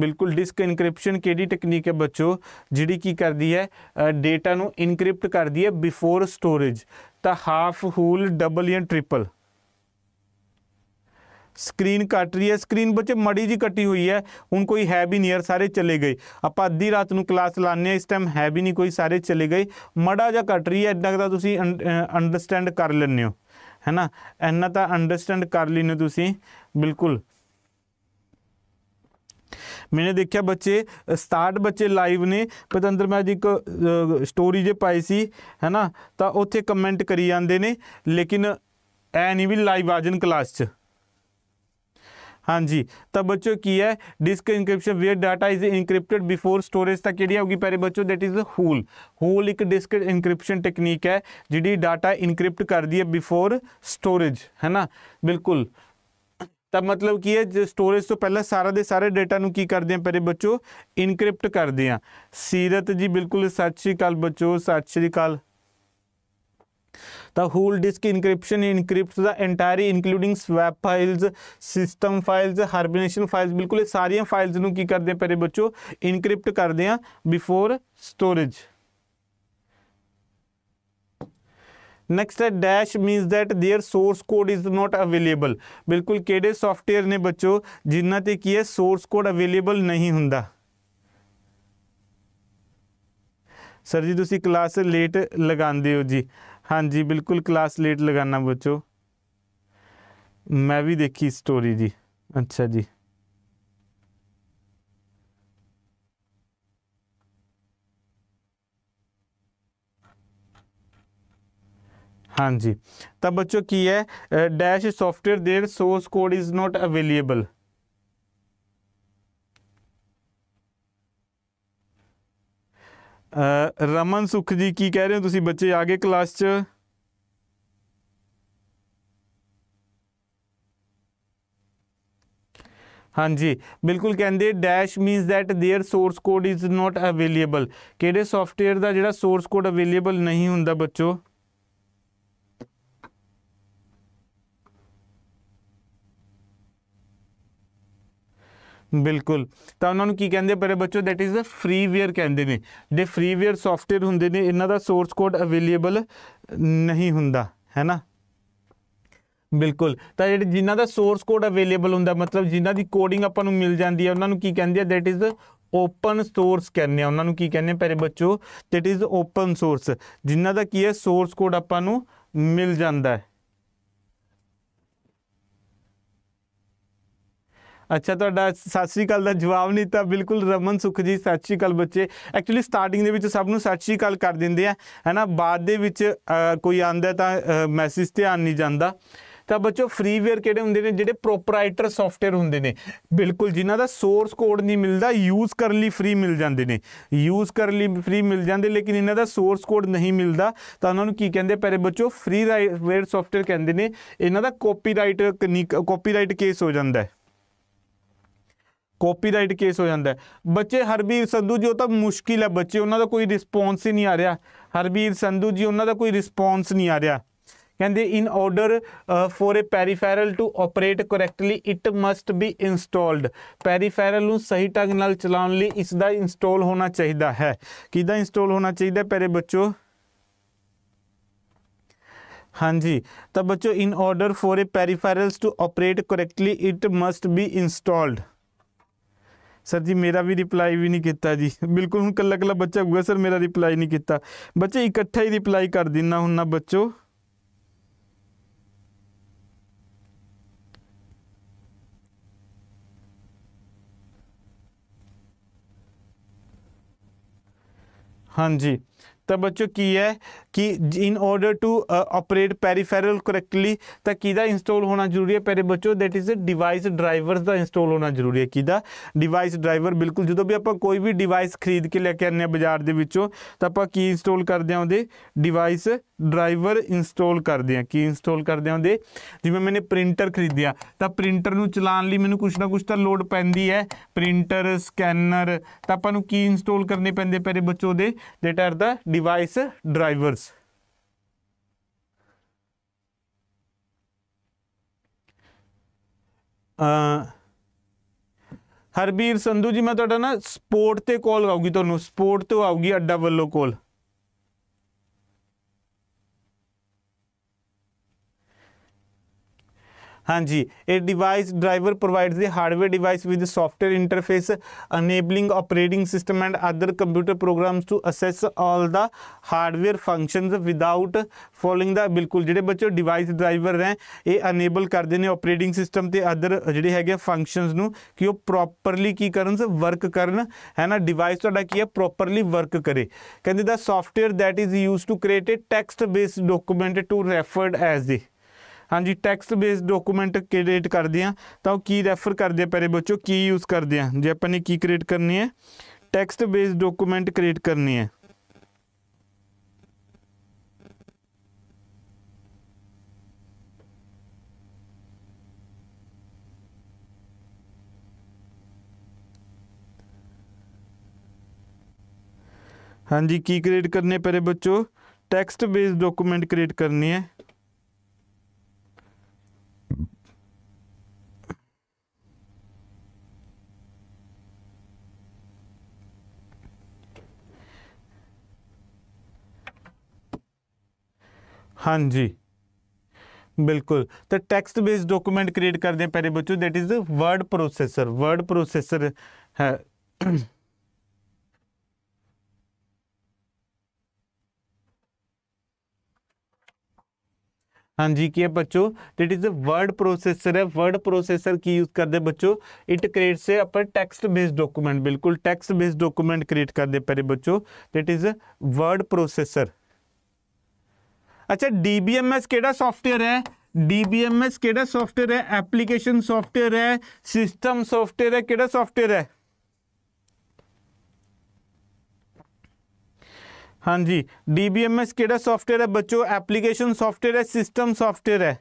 ਬਿਲਕੁਲ ਡਿਸਕ ਐਨਕ੍ਰਿਪਸ਼ਨ ਕਿਹੜੀ ਟੈਕਨੀਕ ਹੈ ਬੱਚੋ ਜਿਹੜੀ ਕੀ ਕਰਦੀ ਹੈ ਡੇਟਾ ਨੂੰ ਇਨਕ੍ਰਿਪਟ ਕਰਦੀ ਹੈ ਬਿਫੋਰ ਸਟੋਰੇਜ ਤਾਂ ਹਾਫ ਹੂਲ ਡਬਲ ਜਾਂ ਟ੍ਰਿਪਲ ਸਕਰੀਨ ਕੱਟ ਰਹੀ ਹੈ ਸਕਰੀਨ ਬੱਚੇ ਮੜੀ ਜੀ ਕੱਟੀ ਹੋਈ ਹੈ ਹੁਣ ਕੋਈ ਹੈ ਵੀ ਨਹੀਂ ਸਾਰੇ ਚਲੇ ਗਏ ਆਪਾਂ ਅੱਧੀ ਰਾਤ ਨੂੰ ਕਲਾਸ ਲਾਣੇ ਇਸ ਟਾਈਮ ਹੈ ਵੀ ਨਹੀਂ ਕੋਈ ਸਾਰੇ ਚਲੇ ਗਏ ਮੜਾ ਜਾਂ ਕੱਟ ਰਹੀ ਹੈ ਇਦਾਂ ਦਾ ਤੁਸੀਂ ਅੰਡਰਸਟੈਂਡ ਕਰ ਲੈਣੇ ਹੋ ਹੈਨਾ ਇੰਨਾ ਤਾਂ ਅੰਡਰਸਟੈਂਡ ਕਰ ਲਈ ਨੇ ਤੁਸੀਂ ਬਿਲਕੁਲ ਮੈਨੇ ਦੇਖਿਆ ਬੱਚੇ 67 ਬੱਚੇ ਲਾਈਵ ਨੇ ਪਤੰਦਰ ਮੈਂ ਜੀ ਇੱਕ ਸਟੋਰੀ ਜੇ ਪਾਈ ਸੀ ਹੈਨਾ ਤਾਂ ਉੱਥੇ ਕਮੈਂਟ ਕਰੀ ਜਾਂਦੇ ਨੇ ਲੇਕਿਨ ਐ ਨਹੀਂ ਵੀ ਲਾਈਵ ਆਜਨ ਕਲਾਸ 'ਚ हाँ जी तब बच्चों की है disk encryption where data is encrypted before storage तक ਜਿਹੜੀ ਹੋਗੀ ਪਿਆਰੇ ਬੱਚੋ ਦੈਟ ਇਜ਼ ਹੂਲ ਹੂਲ ਇੱਕ ਡਿਸਕ ਇਨਕ੍ਰਿਪਸ਼ਨ ਟੈਕਨੀਕ ਹੈ ਜਿਹੜੀ ਡਾਟਾ ਇਨਕ੍ਰਿਪਟ ਕਰਦੀ ਹੈ ਬਿਫੋਰ ਸਟੋਰੇਜ ਹੈ ਨਾ ਬਿਲਕੁਲ ਤਬ ਮਤਲਬ ਕੀ ਹੈ ਸਟੋਰੇਜ ਤੋਂ ਪਹਿਲਾਂ ਸਾਰਾ ਦੇ ਸਾਰੇ ਡਾਟਾ ਨੂੰ ਕੀ ਕਰਦੇ ਆ ਪਿਆਰੇ ਬੱਚੋ ਇਨਕ੍ਰਿਪਟ ਕਰਦੇ ਆ ਸੀਰਤ ਜੀ ਬਿਲਕੁਲ ਸਤਿ ਸ਼੍ਰੀ ਅਕਾਲ ਬੱਚੋ ਸਤਿ ਸ਼੍ਰੀ ਅਕਾਲ The whole disk encryption encrypts the entire including swap files, system files, hibernation files ਬਿਲਕੁਲ ਇਹ ਸਾਰੀਆਂ ਫਾਈਲਸ ਨੂੰ ਕੀ ਕਰਦੇ ਪਰੇ ਬੱਚੋ ਇਨਕ੍ਰਿਪਟ ਕਰਦੇ ਆ ਬਿਫੋਰ ਸਟੋਰੇਜ ਨੈਕਸਟ ਹੈ dash means that there source code is not available ਬਿਲਕੁਲ ਕਿਹੜੇ ਸੌਫਟਵੇਅਰ ਨੇ ਬੱਚੋ ਜਿਨ੍ਹਾਂ ਤੇ ਕੀ ਹੈ ਸੋਰਸ ਕੋਡ ਅਵੇਲੇਬਲ ਨਹੀਂ ਹੁੰਦਾ ਸਰ ਜੀ ਤੁਸੀਂ ਕਲਾਸ ਲੇਟ ਲਗਾਉਂਦੇ ਹੋ ਜੀ हाँ जी बिल्कुल क्लास लेट लगाना बच्चों मैं भी देखी स्टोरी जी अच्छा जी हाँ जी तब बच्चों की है dash software there source code is not available Raman Sukh ji ਕੀ ਕਹਿ ਰਹੇ ਹੋ ਤੁਸੀਂ ਬੱਚੇ ਆਗੇ ਕਲਾਸ 'ਚ ਹਾਂਜੀ ਬਿਲਕੁਲ ਕਹਿੰਦੇ dash means that there source code is not available ਕਿਹੜੇ ਸੌਫਟਵੇਅਰ ਦਾ ਜਿਹੜਾ ਸੋਰਸ ਕੋਡ ਅਵੇਲੇਬਲ ਨਹੀਂ ਹੁੰਦਾ ਬੱਚੋ ਬਿਲਕੁਲ ਤਾਂ ਉਹਨਾਂ ਨੂੰ ਕੀ ਕਹਿੰਦੇ ਪਰੇ ਬੱਚੋ ਥੈਟ ਇਜ਼ ਦ ਫ੍ਰੀਵੇਅਰ ਕਹਿੰਦੇ ਨੇ ਜਿਹੜੇ ਫ੍ਰੀਵੇਅਰ ਸੌਫਟਵੇਅਰ ਹੁੰਦੇ ਨੇ ਇਹਨਾਂ ਦਾ ਸੋਰਸ ਕੋਡ ਅਵੇਲੇਬਲ ਨਹੀਂ ਹੁੰਦਾ ਹੈ ਨਾ ਬਿਲਕੁਲ ਤਾਂ ਜਿਹੜੇ ਜਿਨ੍ਹਾਂ ਦਾ ਸੋਰਸ ਕੋਡ ਅਵੇਲੇਬਲ ਹੁੰਦਾ ਮਤਲਬ ਜਿਨ੍ਹਾਂ ਦੀ ਕੋਡਿੰਗ ਆਪਾਂ ਨੂੰ ਮਿਲ ਜਾਂਦੀ ਹੈ ਉਹਨਾਂ ਨੂੰ ਕੀ ਕਹਿੰਦੇ ਆ ਥੈਟ ਇਜ਼ ਓਪਨ ਸੋਰਸ ਕਹਿੰਦੇ ਆ ਉਹਨਾਂ ਨੂੰ ਕੀ ਕਹਿੰਦੇ ਪਿਆਰੇ ਬੱਚੋ ਦੈਟ ਇਜ਼ ਓਪਨ ਸੋਰਸ ਜਿਨ੍ਹਾਂ ਦਾ ਕੀ ਹੈ ਸੋਰਸ ਕੋਡ ਆਪਾਂ ਨੂੰ ਮਿਲ ਜਾਂਦਾ ਹੈ ਅੱਛਾ ਤੁਹਾਡਾ ਸਤਿ ਸ਼੍ਰੀ ਅਕਾਲ ਦਾ ਜਵਾਬ ਨਹੀਂ ਤਾਂ ਬਿਲਕੁਲ ਰਮਨ ਸੁਖ ਜੀ ਸਤਿ ਸ਼੍ਰੀ ਅਕਾਲ ਬੱਚੇ ਐਕਚੁਅਲੀ ਸਟਾਰਟਿੰਗ ਦੇ ਵਿੱਚ ਸਭ ਨੂੰ ਸਤਿ ਸ਼੍ਰੀ ਅਕਾਲ ਕਰ ਦਿੰਦੇ ਆ ਹੈਨਾ ਬਾਅਦ ਦੇ ਵਿੱਚ ਕੋਈ ਆਂਦਾ ਤਾਂ ਮੈਸੇਜ ਧਿਆਨ ਨਹੀਂ ਜਾਂਦਾ ਤਾਂ ਬੱਚੋ ਫ੍ਰੀਵੇਅਰ ਕਿਹੜੇ ਹੁੰਦੇ ਨੇ ਜਿਹੜੇ ਪ੍ਰੋਪਰਾਈਟਰ ਸੌਫਟਵੇਅਰ ਹੁੰਦੇ ਨੇ ਬਿਲਕੁਲ ਜਿਨ੍ਹਾਂ ਦਾ ਸੋਰਸ ਕੋਡ ਨਹੀਂ ਮਿਲਦਾ ਯੂਜ਼ ਕਰਨ ਲਈ ਫ੍ਰੀ ਮਿਲ ਜਾਂਦੇ ਨੇ ਯੂਜ਼ ਕਰਨ ਲਈ ਫ੍ਰੀ ਮਿਲ ਜਾਂਦੇ ਲੇਕਿਨ ਇਹਨਾਂ ਦਾ ਸੋਰਸ ਕੋਡ ਨਹੀਂ ਮਿਲਦਾ ਤਾਂ ਉਹਨਾਂ ਨੂੰ ਕੀ ਕਹਿੰਦੇ ਪਰੇ ਬੱਚੋ ਫ੍ਰੀ ਵੇਅਰ ਸੌਫਟਵੇਅਰ ਕਹਿੰਦੇ ਨੇ ਇਹਨਾਂ ਦਾ ਕਾਪੀਰਾਈਟ ਕਾਪੀਰਾਈਟ ਕੇਸ ਹੋ ਜਾਂਦਾ ਹੈ ਕਾਪੀਰਾਈਟ ਕੇਸ ਹੋ ਜਾਂਦਾ ਬੱਚੇ ਹਰਬੀਰ ਸੰਧੂ ਜੀ ਉਹ ਤਾਂ ਮੁਸ਼ਕਿਲ ਹੈ ਬੱਚੇ ਉਹਨਾਂ ਦਾ ਕੋਈ ਰਿਸਪੌਂਸ ਹੀ ਨਹੀਂ ਆ ਰਿਹਾ ਹਰਬੀਰ ਸੰਧੂ ਜੀ ਉਹਨਾਂ ਦਾ ਕੋਈ ਰਿਸਪੌਂਸ ਨਹੀਂ ਆ ਰਿਹਾ ਕਹਿੰਦੇ in order for a peripheral to operate correctly it must be installed peripheral ਨੂੰ ਸਹੀ ਢੰਗ ਨਾਲ ਚਲਾਉਣ ਲਈ ਇਸ ਦਾ ਇੰਸਟਾਲ ਹੋਣਾ ਚਾਹੀਦਾ ਹੈ ਕਿਦਾਂ ਇੰਸਟਾਲ ਹੋਣਾ ਚਾਹੀਦਾ ਪਿਆਰੇ ਬੱਚੋ ਹਾਂਜੀ ਤਾਂ ਬੱਚੋ in order for a peripherals to operate correctly it must be installed sir ji ਮੇਰਾ ਵੀ ਰਿਪਲਾਈ ਵੀ ਨਹੀਂ ਕੀਤਾ ਜੀ ਬਿਲਕੁਲ ਹੁਣ ਕੱਲਾ ਕੱਲਾ ਬੱਚਾ ਹੋਊਗਾ ਸਰ ਮੇਰਾ ਰਿਪਲਾਈ ਨਹੀਂ ਕੀਤਾ ਬੱਚੇ ਇਕੱਠਾ ਹੀ ਰਿਪਲਾਈ ਕਰ ਦਿੰਨਾ ਹੁਣ ਨਾ ਬੱਚੋ हाँ जी तो बच्चों की है ਕਿ in order to operate peripheral correctly ਤਾਂ ਕਿਹਦਾ ਇੰਸਟਾਲ ਹੋਣਾ ਜ਼ਰੂਰੀ ਹੈ ਪਿਆਰੇ ਬੱਚੋ that is a device drivers ਦਾ ਇੰਸਟਾਲ ਹੋਣਾ ਜ਼ਰੂਰੀ ਹੈ ਕਿਹਦਾ ਡਿਵਾਈਸ ਡਰਾਈਵਰ ਬਿਲਕੁਲ ਜਦੋਂ ਵੀ ਆਪਾਂ ਕੋਈ ਵੀ ਡਿਵਾਈਸ ਖਰੀਦ ਕੇ ਲੈ ਕੇ ਆਨੇ ਬਾਜ਼ਾਰ ਦੇ ਵਿੱਚੋਂ ਤਾਂ ਆਪਾਂ ਕੀ ਇੰਸਟਾਲ ਕਰਦੇ ਆ ਉਹਦੇ ਡਿਵਾਈਸ ਡਰਾਈਵਰ ਇੰਸਟਾਲ ਕਰਦੇ ਆ ਕੀ ਇੰਸਟਾਲ ਕਰਦੇ ਆ ਉਹਦੇ ਜਿਵੇਂ ਮੈਨੇ ਪ੍ਰਿੰਟਰ ਖਰੀਦਿਆ ਤਾਂ ਪ੍ਰਿੰਟਰ ਨੂੰ ਚਲਾਉਣ ਲਈ ਮੈਨੂੰ ਕੁਛ ਨਾ ਕੁਛ ਤਾਂ ਲੋਡ ਪੈਂਦੀ ਹੈ ਪ੍ਰਿੰਟਰ ਸਕੈਨਰ ਤਾਂ ਆਪਾਂ ਨੂੰ ਕੀ ਇੰਸਟਾਲ ਕਰਨੇ ਪੈਂਦੇ ਪਿਆਰੇ ਬੱਚੋ ਦੇ that are the device drivers Harbir Sandhu ji ਮੈਂ ਤੁਹਾਡਾ ਨਾ ਸਪੋਰਟ ਤੇ ਕਾਲ ਲਾਉਗੀ ਤੁਹਾਨੂੰ ਸਪੋਰਟ ਤੋਂ ਆਉਗੀ ਅੱਡਾ ਵੱਲੋਂ ਕਾਲ ਹਾਂਜੀ ਇਹ device driver provides the hardware device with software interface enabling operating system and other computer programs to access all the hardware functions without without the ਬਿਲਕੁਲ ਜਿਹੜੇ ਬੱਚੇ ਡਿਵਾਈਸ ਡਰਾਈਵਰ ਹੈ ਇਹ ਅਨੇਬਲ ਕਰਦੇ ਨੇ ਆਪਰੇਟਿੰਗ ਸਿਸਟਮ ਤੇ ਅਦਰ ਜਿਹੜੇ ਹੈਗੇ ਫੰਕਸ਼ਨਸ ਨੂੰ ਕਿ ਉਹ ਪ੍ਰੋਪਰਲੀ ਕੀ ਕਰਨ ਵਰਕ ਕਰਨ ਹੈ ਨਾ ਡਿਵਾਈਸ ਤੁਹਾਡਾ ਕੀ ਹੈ ਪ੍ਰੋਪਰਲੀ ਵਰਕ ਕਰੇ ਕਹਿੰਦੇ the software that is used to create text based document to referred as the हाँ जी टैक्स बेस्ड डॉकूमेंट क्रिएट करते हैं तो की रेफर करते हैं पहले बच्चों की यूज़ करते हैं जो अपने की क्रिएट करनी है टैक्स बेस्ड डॉक्यूमेंट क्रिएट करनी है हाँ जी की क्रिएट करने पेरे बच्चों टेक्स्ट बेस्ड डॉक्यूमेंट क्रिएट करनी है हाँ जी बिल्कुल तो टेक्स्ट बेस्ड डॉक्यूमेंट क्रिएट कर दें पहले बच्चों that is word processor word processor है हाँ जी क्या बच्चों that is a word processor है वर्ड प्रोसेसर की यूज कर दे बच्चों इट क्रिएट से अपन टेक्स्ट बेस्ड डॉक्यूमेंट बिल्कुल टेक्स्ट बेस्ड डॉक्यूमेंट क्रिएट कर दे पहले बच्चों that is a word processor अच्छा डीबीएमएस केड़ा सॉफ्टवेयर है डीबीएमएस केड़ा सॉफ्टवेयर है एप्लीकेशन सॉफ्टवेयर है सिस्टम सॉफ्टवेयर है केड़ा सॉफ्टवेयर है हाँ जी डीबीएमएस केड़ा सॉफ्टवेयर है बच्चों एप्लीकेशन सॉफ्टवेयर है सिस्टम सॉफ्टवेयर है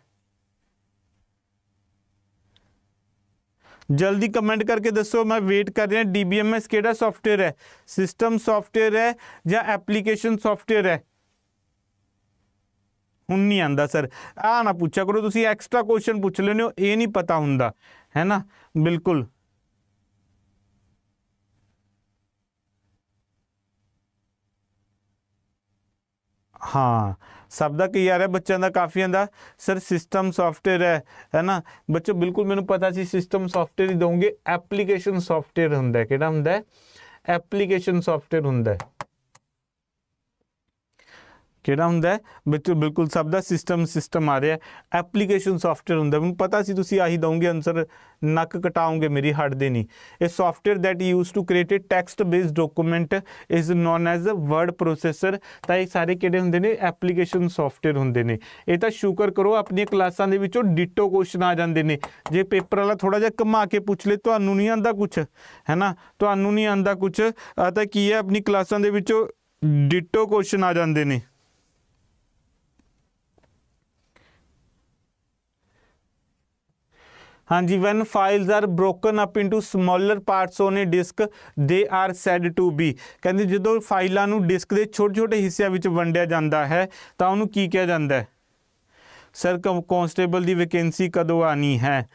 जल्दी कमेंट करके दसो मैं वेट कर बी एम डीबीएमएस केड़ा सॉफ्टवेयर है सिस्टम सॉफ्टवेयर है या एप्लीकेशन सॉफ्टवेयर है ਹੁਣ ਨਹੀਂ ਆਂਦਾ ਸਰ ਆ ਨਾ ਪੁੱਛਿਆ ਕਰੋ ਤੁਸੀਂ ਐਕਸਟਰਾ ਕੁਐਸਚਨ ਪੁੱਛ ਲੈਨੇ ਹੋ ਇਹ ਨਹੀਂ ਪਤਾ ਹੁੰਦਾ ਹੈ ਨਾ ਬਿਲਕੁਲ ਹਾਂ ਸਭ ਦਾ ਕੀ ਯਾਰ ਹੈ ਬੱਚਿਆਂ ਦਾ ਕਾਫੀ ਆਂਦਾ ਸਰ ਸਿਸਟਮ ਸੌਫਟਵੇਅਰ ਹੈ ਹੈ ਨਾ ਬੱਚੋ ਬਿਲਕੁਲ ਮੈਨੂੰ ਪਤਾ ਸੀ ਸਿਸਟਮ ਸੌਫਟਵੇਅਰ ਹੀ ਦੋਗੇ ਐਪਲੀਕੇਸ਼ਨ ਸੌਫਟਵੇਅਰ ਹੁੰਦਾ ਕਿਹੜਾ ਹੁੰਦਾ ਐਪਲੀਕੇਸ਼ਨ ਸੌਫਟਵੇਅਰ ਹੁੰਦਾ ਹੈ ਕਿਹੜਾ ਹੁੰਦਾ ਵਿੱਚ ਬਿਲਕੁਲ ਸਭ ਦਾ ਸਿਸਟਮ ਸਿਸਟਮ ਆ ਰਿਹਾ ਐਪਲੀਕੇਸ਼ਨ ਸੌਫਟਵੇਅਰ ਹੁੰਦਾ ਮੈਨੂੰ ਪਤਾ ਸੀ ਤੁਸੀਂ ਆਹੀ ਦਵੋਗੇ ਆਨਸਰ ਨੱਕ ਕਟਾਉਂਗੇ ਮੇਰੀ ਹੱਟਦੇ ਨਹੀਂ ਇਹ software that use to create a text based document is known as a word processor ਤਾਂ ਇਹ ਸਾਰੇ ਕਿਹੜੇ ਹੁੰਦੇ ਨੇ ਐਪਲੀਕੇਸ਼ਨ ਸੌਫਟਵੇਅਰ ਹੁੰਦੇ ਨੇ ਇਹ ਤਾਂ ਸ਼ੁਕਰ ਕਰੋ ਆਪਣੀਆਂ ਕਲਾਸਾਂ ਦੇ ਵਿੱਚੋਂ ਡਿਟੋ ਕੁਐਸਚਨ ਆ ਜਾਂਦੇ ਨੇ ਜੇ ਪੇਪਰ ਵਾਲਾ ਥੋੜਾ ਜਿਹਾ ਘਮਾ ਕੇ ਪੁੱਛ ਲੇ ਤੁਹਾਨੂੰ ਨਹੀਂ ਆਂਦਾ ਕੁਝ ਹੈਨਾ ਤੁਹਾਨੂੰ ਨਹੀਂ ਆਂਦਾ ਕੁਝ ਆ ਤਾਂ ਕੀ ਹੈ ਆਪਣੀ ਕਲਾਸਾਂ ਦੇ ਵਿੱਚੋਂ ਡਿਟੋ ਕੁਐਸਚਨ ਆ ਜਾਂਦੇ ਨੇ ਹਾਂਜੀ when files are broken up into smaller parts on a disk they are said to be ਕਹਿੰਦੇ ਜਦੋਂ ਫਾਈਲਾਂ ਨੂੰ ਡਿਸਕ ਦੇ ਛੋਟੇ ਛੋਟੇ ਹਿੱਸਿਆਂ ਵਿੱਚ ਵੰਡਿਆ ਜਾਂਦਾ ਹੈ ਤਾਂ ਉਹਨੂੰ ਕੀ ਕਿਹਾ ਜਾਂਦਾ ਹੈ ਸਰ ਕੰਸਟੇਬਲ ਦੀ ਵੈਕੈਂਸੀ ਕਦੋਂ ਆਣੀ ਹੈ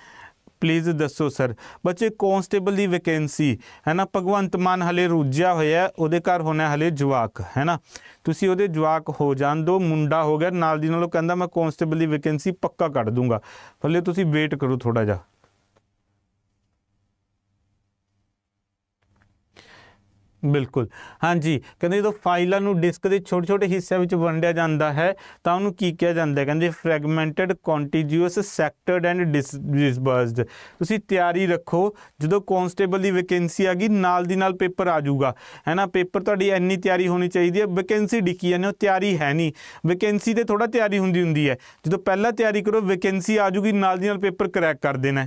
ਪਲੀਜ਼ ਦੱਸੋ ਸਰ ਬੱਚੇ ਕਨਸਟੇਬਲ ਦੀ ਵੈਕੈਂਸੀ ਹੈ ਨਾ ਭਗਵੰਤ ਮਾਨ ਹਲੇ ਰੁੱਝਿਆ ਹੋਇਆ ਉਹਦੇ ਘਰ ਹੋਣਾ ਹਲੇ ਜਵਾਕ ਹੈ ਨਾ ਤੁਸੀਂ ਉਹਦੇ ਜਵਾਕ ਹੋ ਜਾਣ ਦੋ ਮੁੰਡਾ ਹੋ ਗਿਆ ਨਾਲ ਦੀ ਨਾਲ ਉਹ ਕਹਿੰਦਾ ਮੈਂ ਕਨਸਟੇਬਲ ਦੀ ਵੈਕੈਂਸੀ ਪੱਕਾ ਕੱਢ ਦੂੰਗਾ ਫੱਲੇ ਤੁਸੀਂ ਵੇਟ ਕਰੋ ਥੋੜਾ ਜਿਹਾ ਬਿਲਕੁਲ ਹਾਂਜੀ ਕਹਿੰਦੇ ਜਦੋਂ ਫਾਈਲਾਂ ਨੂੰ ਡਿਸਕ ਦੇ ਛੋਟੇ ਛੋਟੇ ਹਿੱਸਿਆਂ ਵਿੱਚ ਵੰਡਿਆ ਜਾਂਦਾ ਹੈ ਤਾਂ ਉਹਨੂੰ ਕੀ ਕਿਹਾ ਜਾਂਦਾ ਹੈ ਕਹਿੰਦੇ ਫ੍ਰੈਗਮੈਂਟਡ ਕੰਟੀਜੂਅਸ ਸੈਕਟਰਡ ਐਂਡ ਡਿਸਬਰਸਡ ਤੁਸੀਂ ਤਿਆਰੀ ਰੱਖੋ ਜਦੋਂ ਕਨਸਟੇਬਲ ਦੀ ਵੈਕੈਂਸੀ ਆ ਗਈ ਨਾਲ ਦੀ ਨਾਲ ਪੇਪਰ ਆ ਜਾਊਗਾ ਹੈਨਾ ਪੇਪਰ ਤੁਹਾਡੀ ਇੰਨੀ ਤਿਆਰੀ ਹੋਣੀ ਚਾਹੀਦੀ ਹੈ ਵੈਕੈਂਸੀ ਡਿੱਕੀ ਜਾਂਦੇ ਉਹ ਤਿਆਰੀ ਹੈ ਨਹੀਂ ਵੈਕੈਂਸੀ ਤੇ ਥੋੜਾ ਤਿਆਰੀ ਹੁੰਦੀ ਹੁੰਦੀ ਹੈ ਜਦੋਂ ਪਹਿਲਾਂ ਤਿਆਰੀ ਕਰੋ ਵੈਕੈਂਸੀ ਆ ਜਾਊਗੀ ਨਾਲ ਦੀ ਨਾਲ ਪੇਪਰ ਕਰੈਕ ਕਰ ਦੇਣਾ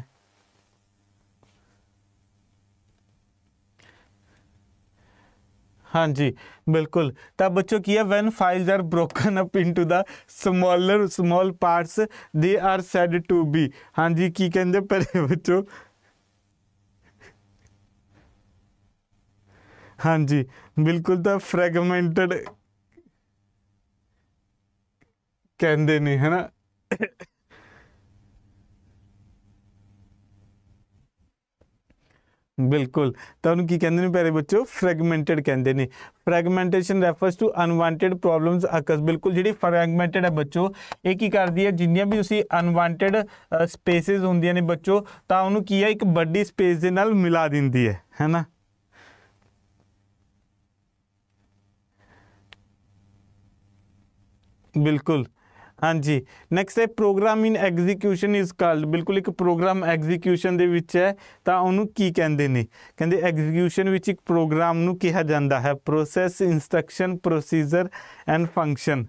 हाँ जी बिल्कुल तब बच्चों की है when files are broken up into the smaller small parts they are said to be हाँ जी की कहते पर बच्चों हाँ जी बिल्कुल तो फ्रेगमेंटेड कहते नहीं है ना ਬਿਲਕੁਲ ਤਾਂ ਉਹਨੂੰ ਕੀ ਕਹਿੰਦੇ ਨੇ ਪਿਆਰੇ ਬੱਚੋ ਫ੍ਰੈਗਮੈਂਟਡ ਕਹਿੰਦੇ ਨੇ fragmentation refers to unwanted problems ਅਕਸ ਬਿਲਕੁਲ ਜਿਹੜੀ ਫ੍ਰੈਗਮੈਂਟਡ ਹੈ ਬੱਚੋ ਇਹ ਕੀ ਕਰਦੀ ਹੈ ਜਿੰਨੀਆਂ ਵੀ ਤੁਸੀਂ ਅਨਵਾਂਟਡ ਸਪੇਸਿਸ ਹੁੰਦੀਆਂ ਨੇ ਬੱਚੋ ਤਾਂ ਉਹਨੂੰ ਕੀ ਹੈ ਇੱਕ ਵੱਡੀ ਸਪੇਸ ਦੇ ਨਾਲ ਮਿਲਾ ਦਿੰਦੀ ਹੈ ਹੈਨਾ ਬਿਲਕੁਲ ਹਾਂਜੀ ਨੈਕਸਟ ਹੈ program in execution is called ਬਿਲਕੁਲ ਇੱਕ ਪ੍ਰੋਗਰਾਮ ਐਗਜ਼ੀਕਿਊਸ਼ਨ ਦੇ ਵਿੱਚ ਹੈ ਤਾਂ ਉਹਨੂੰ ਕੀ ਕਹਿੰਦੇ ਨੇ ਕਹਿੰਦੇ ਐਗਜ਼ੀਕਿਊਸ਼ਨ ਵਿੱਚ ਇੱਕ ਪ੍ਰੋਗਰਾਮ ਨੂੰ ਕਿਹਾ ਜਾਂਦਾ ਹੈ process instruction procedure and function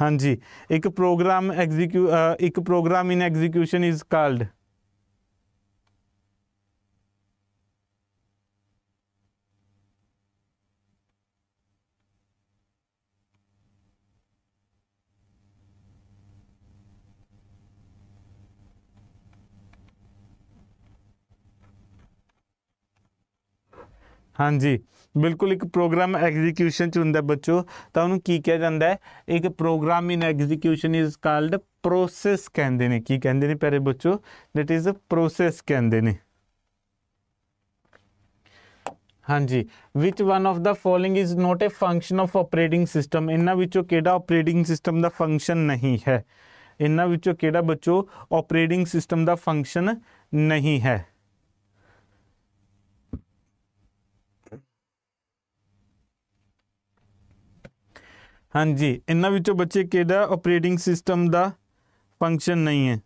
ਹਾਂਜੀ ਇੱਕ ਪ੍ਰੋਗਰਾਮ ਐਗਜ਼ੀਕਿਊ ਇੱਕ program in execution is called ਹਾਂਜੀ ਬਿਲਕੁਲ ਇੱਕ ਪ੍ਰੋਗਰਾਮ ਐਗਜ਼ੀਕਿਊਸ਼ਨ ਚ ਹੁੰਦਾ ਬੱਚੋ ਤਾਂ ਉਹਨੂੰ ਕੀ ਕਿਹਾ ਜਾਂਦਾ ਹੈ ਇੱਕ program in execution is called process ਕਹਿੰਦੇ ਨੇ ਕੀ ਕਹਿੰਦੇ ਨੇ ਪਿਆਰੇ ਬੱਚੋ ਦੈਟ ਇਜ਼ ਅ ਪ੍ਰੋਸੈਸ ਕਹਿੰਦੇ ਨੇ ਹਾਂਜੀ which one of the following is not a function of operating system ਇਹਨਾਂ ਵਿੱਚੋਂ ਕਿਹੜਾ ਆਪਰੇਟਿੰਗ ਸਿਸਟਮ ਦਾ ਫੰਕਸ਼ਨ ਨਹੀਂ ਹੈ ਇਹਨਾਂ ਵਿੱਚੋਂ ਕਿਹੜਾ ਬੱਚੋ ਆਪਰੇਟਿੰਗ ਸਿਸਟਮ ਦਾ ਫੰਕਸ਼ਨ ਨਹੀਂ ਹੈ ਹਾਂਜੀ ਇਹਨਾਂ ਵਿੱਚੋਂ ਬੱਚੇ ਕਿਹੜਾ ਆਪਰੇਟਿੰਗ ਸਿਸਟਮ ਦਾ ਫੰਕਸ਼ਨ ਨਹੀਂ ਹੈ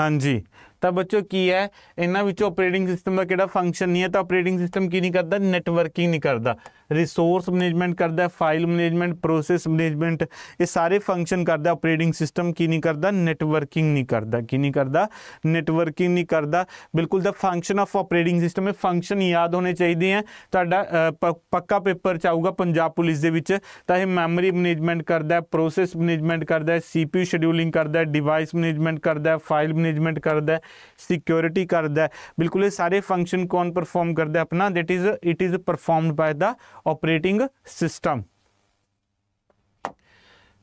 ਹਾਂਜੀ ਤਾਂ ਬੱਚੋ ਕੀ ਹੈ ਇਹਨਾਂ ਵਿੱਚੋਂ ਆਪਰੇਟਿੰਗ ਸਿਸਟਮ ਦਾ ਕਿਹੜਾ ਫੰਕਸ਼ਨ ਨਹੀਂ ਹੈ ਤਾਂ ਆਪਰੇਟਿੰਗ ਸਿਸਟਮ ਕੀ ਨਹੀਂ ਕਰਦਾ ਨੈਟਵਰਕਿੰਗ ਨਹੀਂ ਕਰਦਾ ਰਿਸੋਰਸ ਮੈਨੇਜਮੈਂਟ ਕਰਦਾ ਫਾਈਲ ਮੈਨੇਜਮੈਂਟ ਪ੍ਰੋਸੈਸ ਮੈਨੇਜਮੈਂਟ ਇਹ ਸਾਰੇ ਫੰਕਸ਼ਨ ਕਰਦਾ ਆਪਰੇਟਿੰਗ ਸਿਸਟਮ ਕੀ ਨਹੀਂ ਕਰਦਾ ਨੈਟਵਰਕਿੰਗ ਨਹੀਂ ਕਰਦਾ ਕੀ ਨਹੀਂ ਕਰਦਾ ਨੈਟਵਰਕਿੰਗ ਨਹੀਂ ਕਰਦਾ ਬਿਲਕੁਲ the function of operating system ਇਹ ਫੰਕਸ਼ਨ ਯਾਦ ਹੋਣੇ ਚਾਹੀਦੇ ਆ ਤੁਹਾਡਾ ਪੱਕਾ ਪੇਪਰ ਚ ਆਊਗਾ ਪੰਜਾਬ ਪੁਲਿਸ ਦੇ ਵਿੱਚ ਤਾਂ ਇਹ ਮੈਮਰੀ ਮੈਨੇਜਮੈਂਟ ਕਰਦਾ ਪ੍ਰੋਸੈਸ ਮੈਨੇਜਮੈਂਟ ਕਰਦਾ ਸੀਪੀਯੂ ਸ਼ਡਿਊਲਿੰਗ ਕਰਦਾ ਡਿਵਾਈਸ ਮੈਨੇਜਮੈਂਟ ਕਰਦਾ ਫਾਈਲ ਮੈਨੇਜਮੈਂਟ ਕਰਦਾ ਸਿਕਿਉਰਿਟੀ ਕਰਦਾ ਹੈ ਬਿਲਕੁਲ ਇਹ ਸਾਰੇ ਫੰਕਸ਼ਨ ਕੌਣ ਪਰਫਾਰਮ ਕਰਦਾ ਆਪਣਾ that is it is performed by the operating system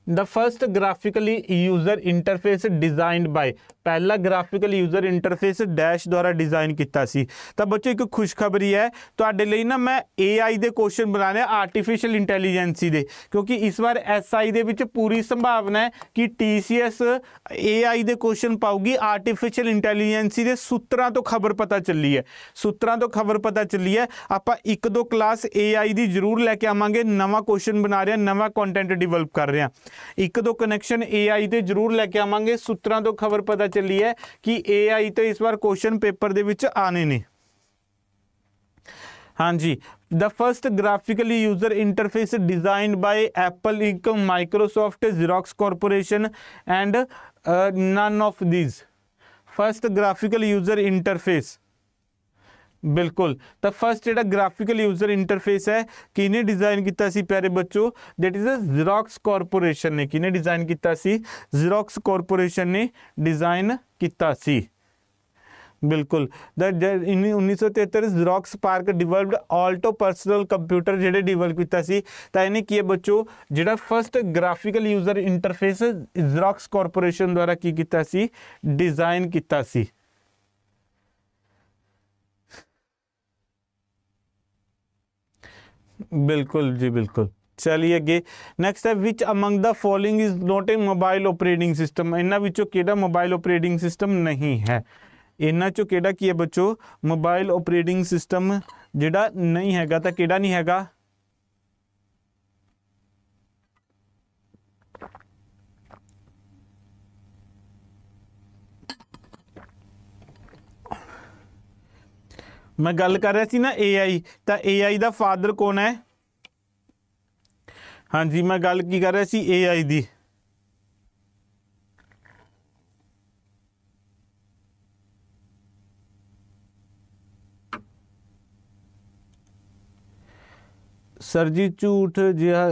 the first graphically user interface designed by ਪਹਿਲਾ ਗ੍ਰਾਫਿਕਲ ਯੂਜ਼ਰ ਇੰਟਰਫੇਸ ਡੈਸ਼ ਦੁਆਰਾ ਡਿਜ਼ਾਈਨ ਕੀਤਾ ਸੀ ਤਾਂ ਬੱਚੋ ਇੱਕ ਖੁਸ਼ਖਬਰੀ ਹੈ ਤੁਹਾਡੇ ਲਈ ਨਾ ਮੈਂ AI ਦੇ ਕੁਐਸਚਨ ਬਣਾਣੇ ਆਰਟੀਫੀਸ਼ੀਅਲ ਇੰਟੈਲੀਜੈਂਸੀ ਦੇ ਕਿਉਂਕਿ ਇਸ ਵਾਰ SI ਦੇ ਵਿੱਚ ਪੂਰੀ ਸੰਭਾਵਨਾ ਹੈ ਕਿ TCS AI ਦੇ ਕੁਐਸਚਨ ਪਾਉਗੀ ਆਰਟੀਫੀਸ਼ੀਅਲ ਇੰਟੈਲੀਜੈਂਸੀ ਦੇ ਸੂਤਰਾਂ ਤੋਂ ਖਬਰ ਪਤਾ ਚੱਲੀ ਹੈ ਸੂਤਰਾਂ ਤੋਂ ਖਬਰ ਪਤਾ ਚੱਲੀ ਹੈ ਆਪਾਂ ਇੱਕ ਦੋ ਕਲਾਸ AI ਦੀ ਜ਼ਰੂਰ ਲੈ ਕੇ ਆਵਾਂਗੇ ਨਵਾਂ ਕੁਐਸਚਨ ਬਣਾ ਰਹੇ ਹਾਂ ਨਵਾਂ ਕੰਟੈਂਟ ਡਿਵੈਲਪ ਕਰ ਰਹੇ ਹਾਂ ਇੱਕ ਦੋ ਕਨੈਕਸ਼ਨ AI ਤੇ ਜ਼ਰੂਰ ਲੈ ਕੇ ਆਵਾਂਗੇ ਸੂਤਰਾਂ ਤੋਂ ਖਬਰ ਪਤਾ ਚੱਲੀ ਹੈ ਕਿ AI ਤੇ ਇਸ ਵਾਰ ਕੁਐਸਚਨ ਪੇਪਰ ਦੇ ਵਿੱਚ ਆਨੇ ਨੇ ਹਾਂਜੀ the first graphically user interface designed by apple inc microsoft xerox corporation and uh, none of these first graphical user interface बिल्कुल तो फस्ट जो ग्राफिकल यूजर इंटरफेस है किने डिजाइन किया प्यारे बच्चों that is a Xerox corporation ने किने डिजाइन किया जिरोक्स कॉरपोरेशन ने डिजाइन किया बिल्कुल द उन्नीस सौ तिहत्तर Xerox PARC developed Alto personal computer जेडे डिवेल्प किया तो इन्हें की बच्चों जो first graphical user interface Xerox corporation द्वारा की किया डिजाइन किया ਬਿਲਕੁਲ ਜੀ ਬਿਲਕੁਲ ਚਲਿਏ ਅੱਗੇ ਨੈਕਸਟ ਹੈ which among the following is not a mobile operating system ਇਹਨਾਂ ਵਿੱਚੋਂ ਕਿਹੜਾ ਮੋਬਾਈਲ ਆਪਰੇਟਿੰਗ ਸਿਸਟਮ ਨਹੀਂ ਹੈ ਇਹਨਾਂ ਚੋਂ ਕਿਹੜਾ ਕੀ ਹੈ ਬੱਚੋ ਮੋਬਾਈਲ ਆਪਰੇਟਿੰਗ ਸਿਸਟਮ ਜਿਹੜਾ ਨਹੀਂ ਹੈਗਾ ਤਾਂ ਕਿਹੜਾ ਨਹੀਂ ਹੈਗਾ ਮੈਂ ਗੱਲ ਕਰ ਰਿਹਾ ਸੀ ਨਾ AI ਤਾਂ AI ਦਾ ਫਾਦਰ ਕੌਣ ਹੈ ਹਾਂਜੀ ਮੈਂ ਗੱਲ ਕੀ ਕਰ ਰਿਹਾ ਸੀ AI ਦੀ ਸਰਜੀ ਝੂਠ ਜਿਹਾ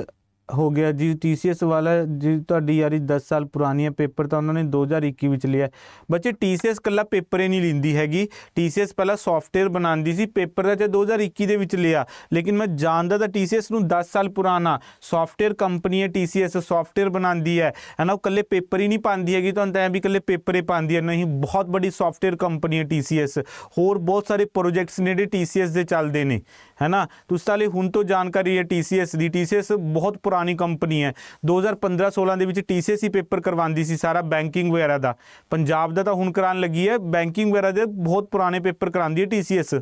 ਹੋ ਗਿਆ ਜੀ TCS ਵਾਲਾ ਜੀ ਤੁਹਾਡੀ ਯਾਰੀ 10 ਸਾਲ ਪੁਰਾਣੀ ਹੈ ਪੇਪਰ ਤਾਂ ਉਹਨਾਂ ਨੇ 2021 ਵਿੱਚ ਲਿਆ ਬੱਚੇ TCS ਕੱਲਾ ਪੇਪਰ ਹੀ ਨਹੀਂ ਲਿੰਦੀ ਹੈਗੀ TCS ਪਹਿਲਾਂ ਸੌਫਟਵੇਅਰ ਬਣਾਉਂਦੀ ਸੀ ਪੇਪਰ ਦਾ ਜੇ 2021 ਦੇ ਵਿੱਚ ਲਿਆ ਲੇਕਿਨ ਮੈਂ ਜਾਣਦਾ ਤਾਂ TCS ਨੂੰ 10 ਸਾਲ ਪੁਰਾਣਾ ਸੌਫਟਵੇਅਰ ਕੰਪਨੀ ਹੈ TCS ਸੌਫਟਵੇਅਰ ਬਣਾਉਂਦੀ ਹੈ ਹਨਾ ਉਹ ਕੱਲੇ ਪੇਪਰ ਹੀ ਨਹੀਂ ਪਾਉਂਦੀ ਹੈਗੀ ਤੁਹਾਨੂੰ ਤਾਂ ਐ ਵੀ ਕੱਲੇ ਪੇਪਰ ਹੀ ਪਾਉਂਦੀ ਹੈ ਨਹੀਂ ਬਹੁਤ ਵੱਡੀ ਸੌਫਟਵੇਅਰ ਕੰਪਨੀ ਹੈ TCS ਹੋਰ ਬਹੁਤ ਸਾਰੇ ਪ੍ਰੋਜੈਕਟਸ ਨੇ ਜਿਹੜੇ TCS ਦੇ ਚੱਲਦੇ ਨੇ है ना तो ਉਸ ਤਾਲੇ ਹੁਣ ਤੋਂ ਜਾਣਕਾਰੀ ਹੈ TCS ਦੀ TCS ਬਹੁਤ ਪੁਰਾਣੀ ਕੰਪਨੀ ਹੈ 2015-16 ਦੇ ਵਿੱਚ TCS ਹੀ ਪੇਪਰ ਕਰਵਾਉਂਦੀ ਸੀ ਸਾਰਾ ਬੈਂਕਿੰਗ ਵਗੈਰਾ ਦਾ ਪੰਜਾਬ ਦਾ ਤਾਂ ਹੁਣ ਕਰਾਨ ਲੱਗੀ ਹੈ ਬੈਂਕਿੰਗ ਵਗੈਰਾ ਦੇ ਬਹੁਤ ਪੁਰਾਣੇ ਪੇਪਰ ਕਰਾਉਂਦੀ ਹੈ TCS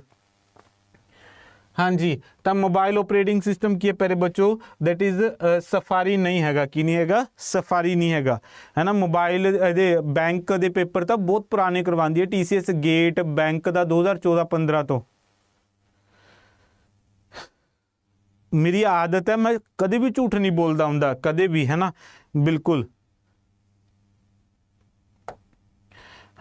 ਹਾਂਜੀ ਤਾਂ ਮੋਬਾਈਲ ਆਪਰੇਟਿੰਗ ਸਿਸਟਮ ਕੀ ਹੈ ਪਿਆਰੇ ਬੱਚੋ ਦੈਟ ਇਜ਼ ਸਫਾਰੀ ਨਹੀਂ ਹੈਗਾ ਕੀ ਨਹੀਂ ਹੈਗਾ ਸਫਾਰੀ ਨਹੀਂ ਹੈਗਾ ਹੈ ਨਾ ਮੋਬਾਈਲ ਇਹਦੇ ਬੈਂਕ ਦੇ ਪੇਪਰ ਤਾਂ ਬਹੁਤ ਪੁਰਾਣੇ ਕਰਵਾਉਂਦੀ ਹੈ TCS ਗੇਟ ਬੈਂਕ ਦਾ 2014-15 ਤੋਂ ਮੇਰੀ ਆਦਤ ਹੈ ਮੈਂ ਕਦੇ ਵੀ ਝੂਠ ਨਹੀਂ ਬੋਲਦਾ ਹੁੰਦਾ ਕਦੇ ਵੀ ਹੈ ਨਾ ਬਿਲਕੁਲ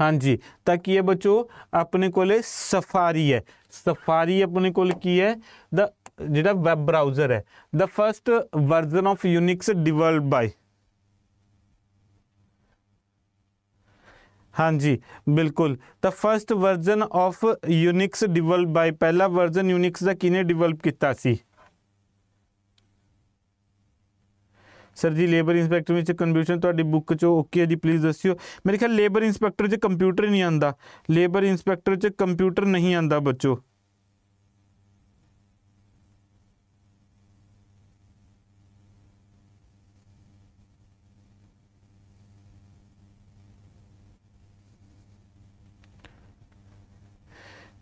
ਹਾਂਜੀ ਤਾਂ ਕੀ ਹੈ ਬੱਚੋ ਆਪਣੇ ਕੋਲੇ ਸਫਾਰੀ ਹੈ ਸਫਾਰੀ ਆਪਣੇ ਕੋਲ ਕੀ ਹੈ ਦਾ ਜਿਹੜਾ ਵੈਬ ਬ੍ਰਾਊਜ਼ਰ ਹੈ the first version of Unix developed by ਹਾਂਜੀ ਬਿਲਕੁਲ ਤਾਂ first version of Unix develop by ਪਹਿਲਾ ਵਰਜ਼ਨ ਯੂਨਿਕਸ ਦਾ ਕਿਨੇ ਡਿਵੈਲਪ ਕੀਤਾ ਸੀ ਸਰ ਜੀ ਲੇਬਰ ਇਨਸਪੈਕਟਰ ਵਿੱਚ ਕਨਫਿਊਜ਼ਨ ਤੁਹਾਡੀ ਬੁੱਕ 'ਚ ਓਕੇ ਜੀ ਪਲੀਜ਼ ਦੱਸਿਓ ਮੇਰੇ ਖਿਆਲ ਲੇਬਰ ਇਨਸਪੈਕਟਰ 'ਚ ਕੰਪਿਊਟਰ ਨਹੀਂ ਆਂਦਾ ਲੇਬਰ ਇਨਸਪੈਕਟਰ 'ਚ ਕੰਪਿਊਟਰ ਨਹੀਂ ਆਂਦਾ ਬੱਚੋ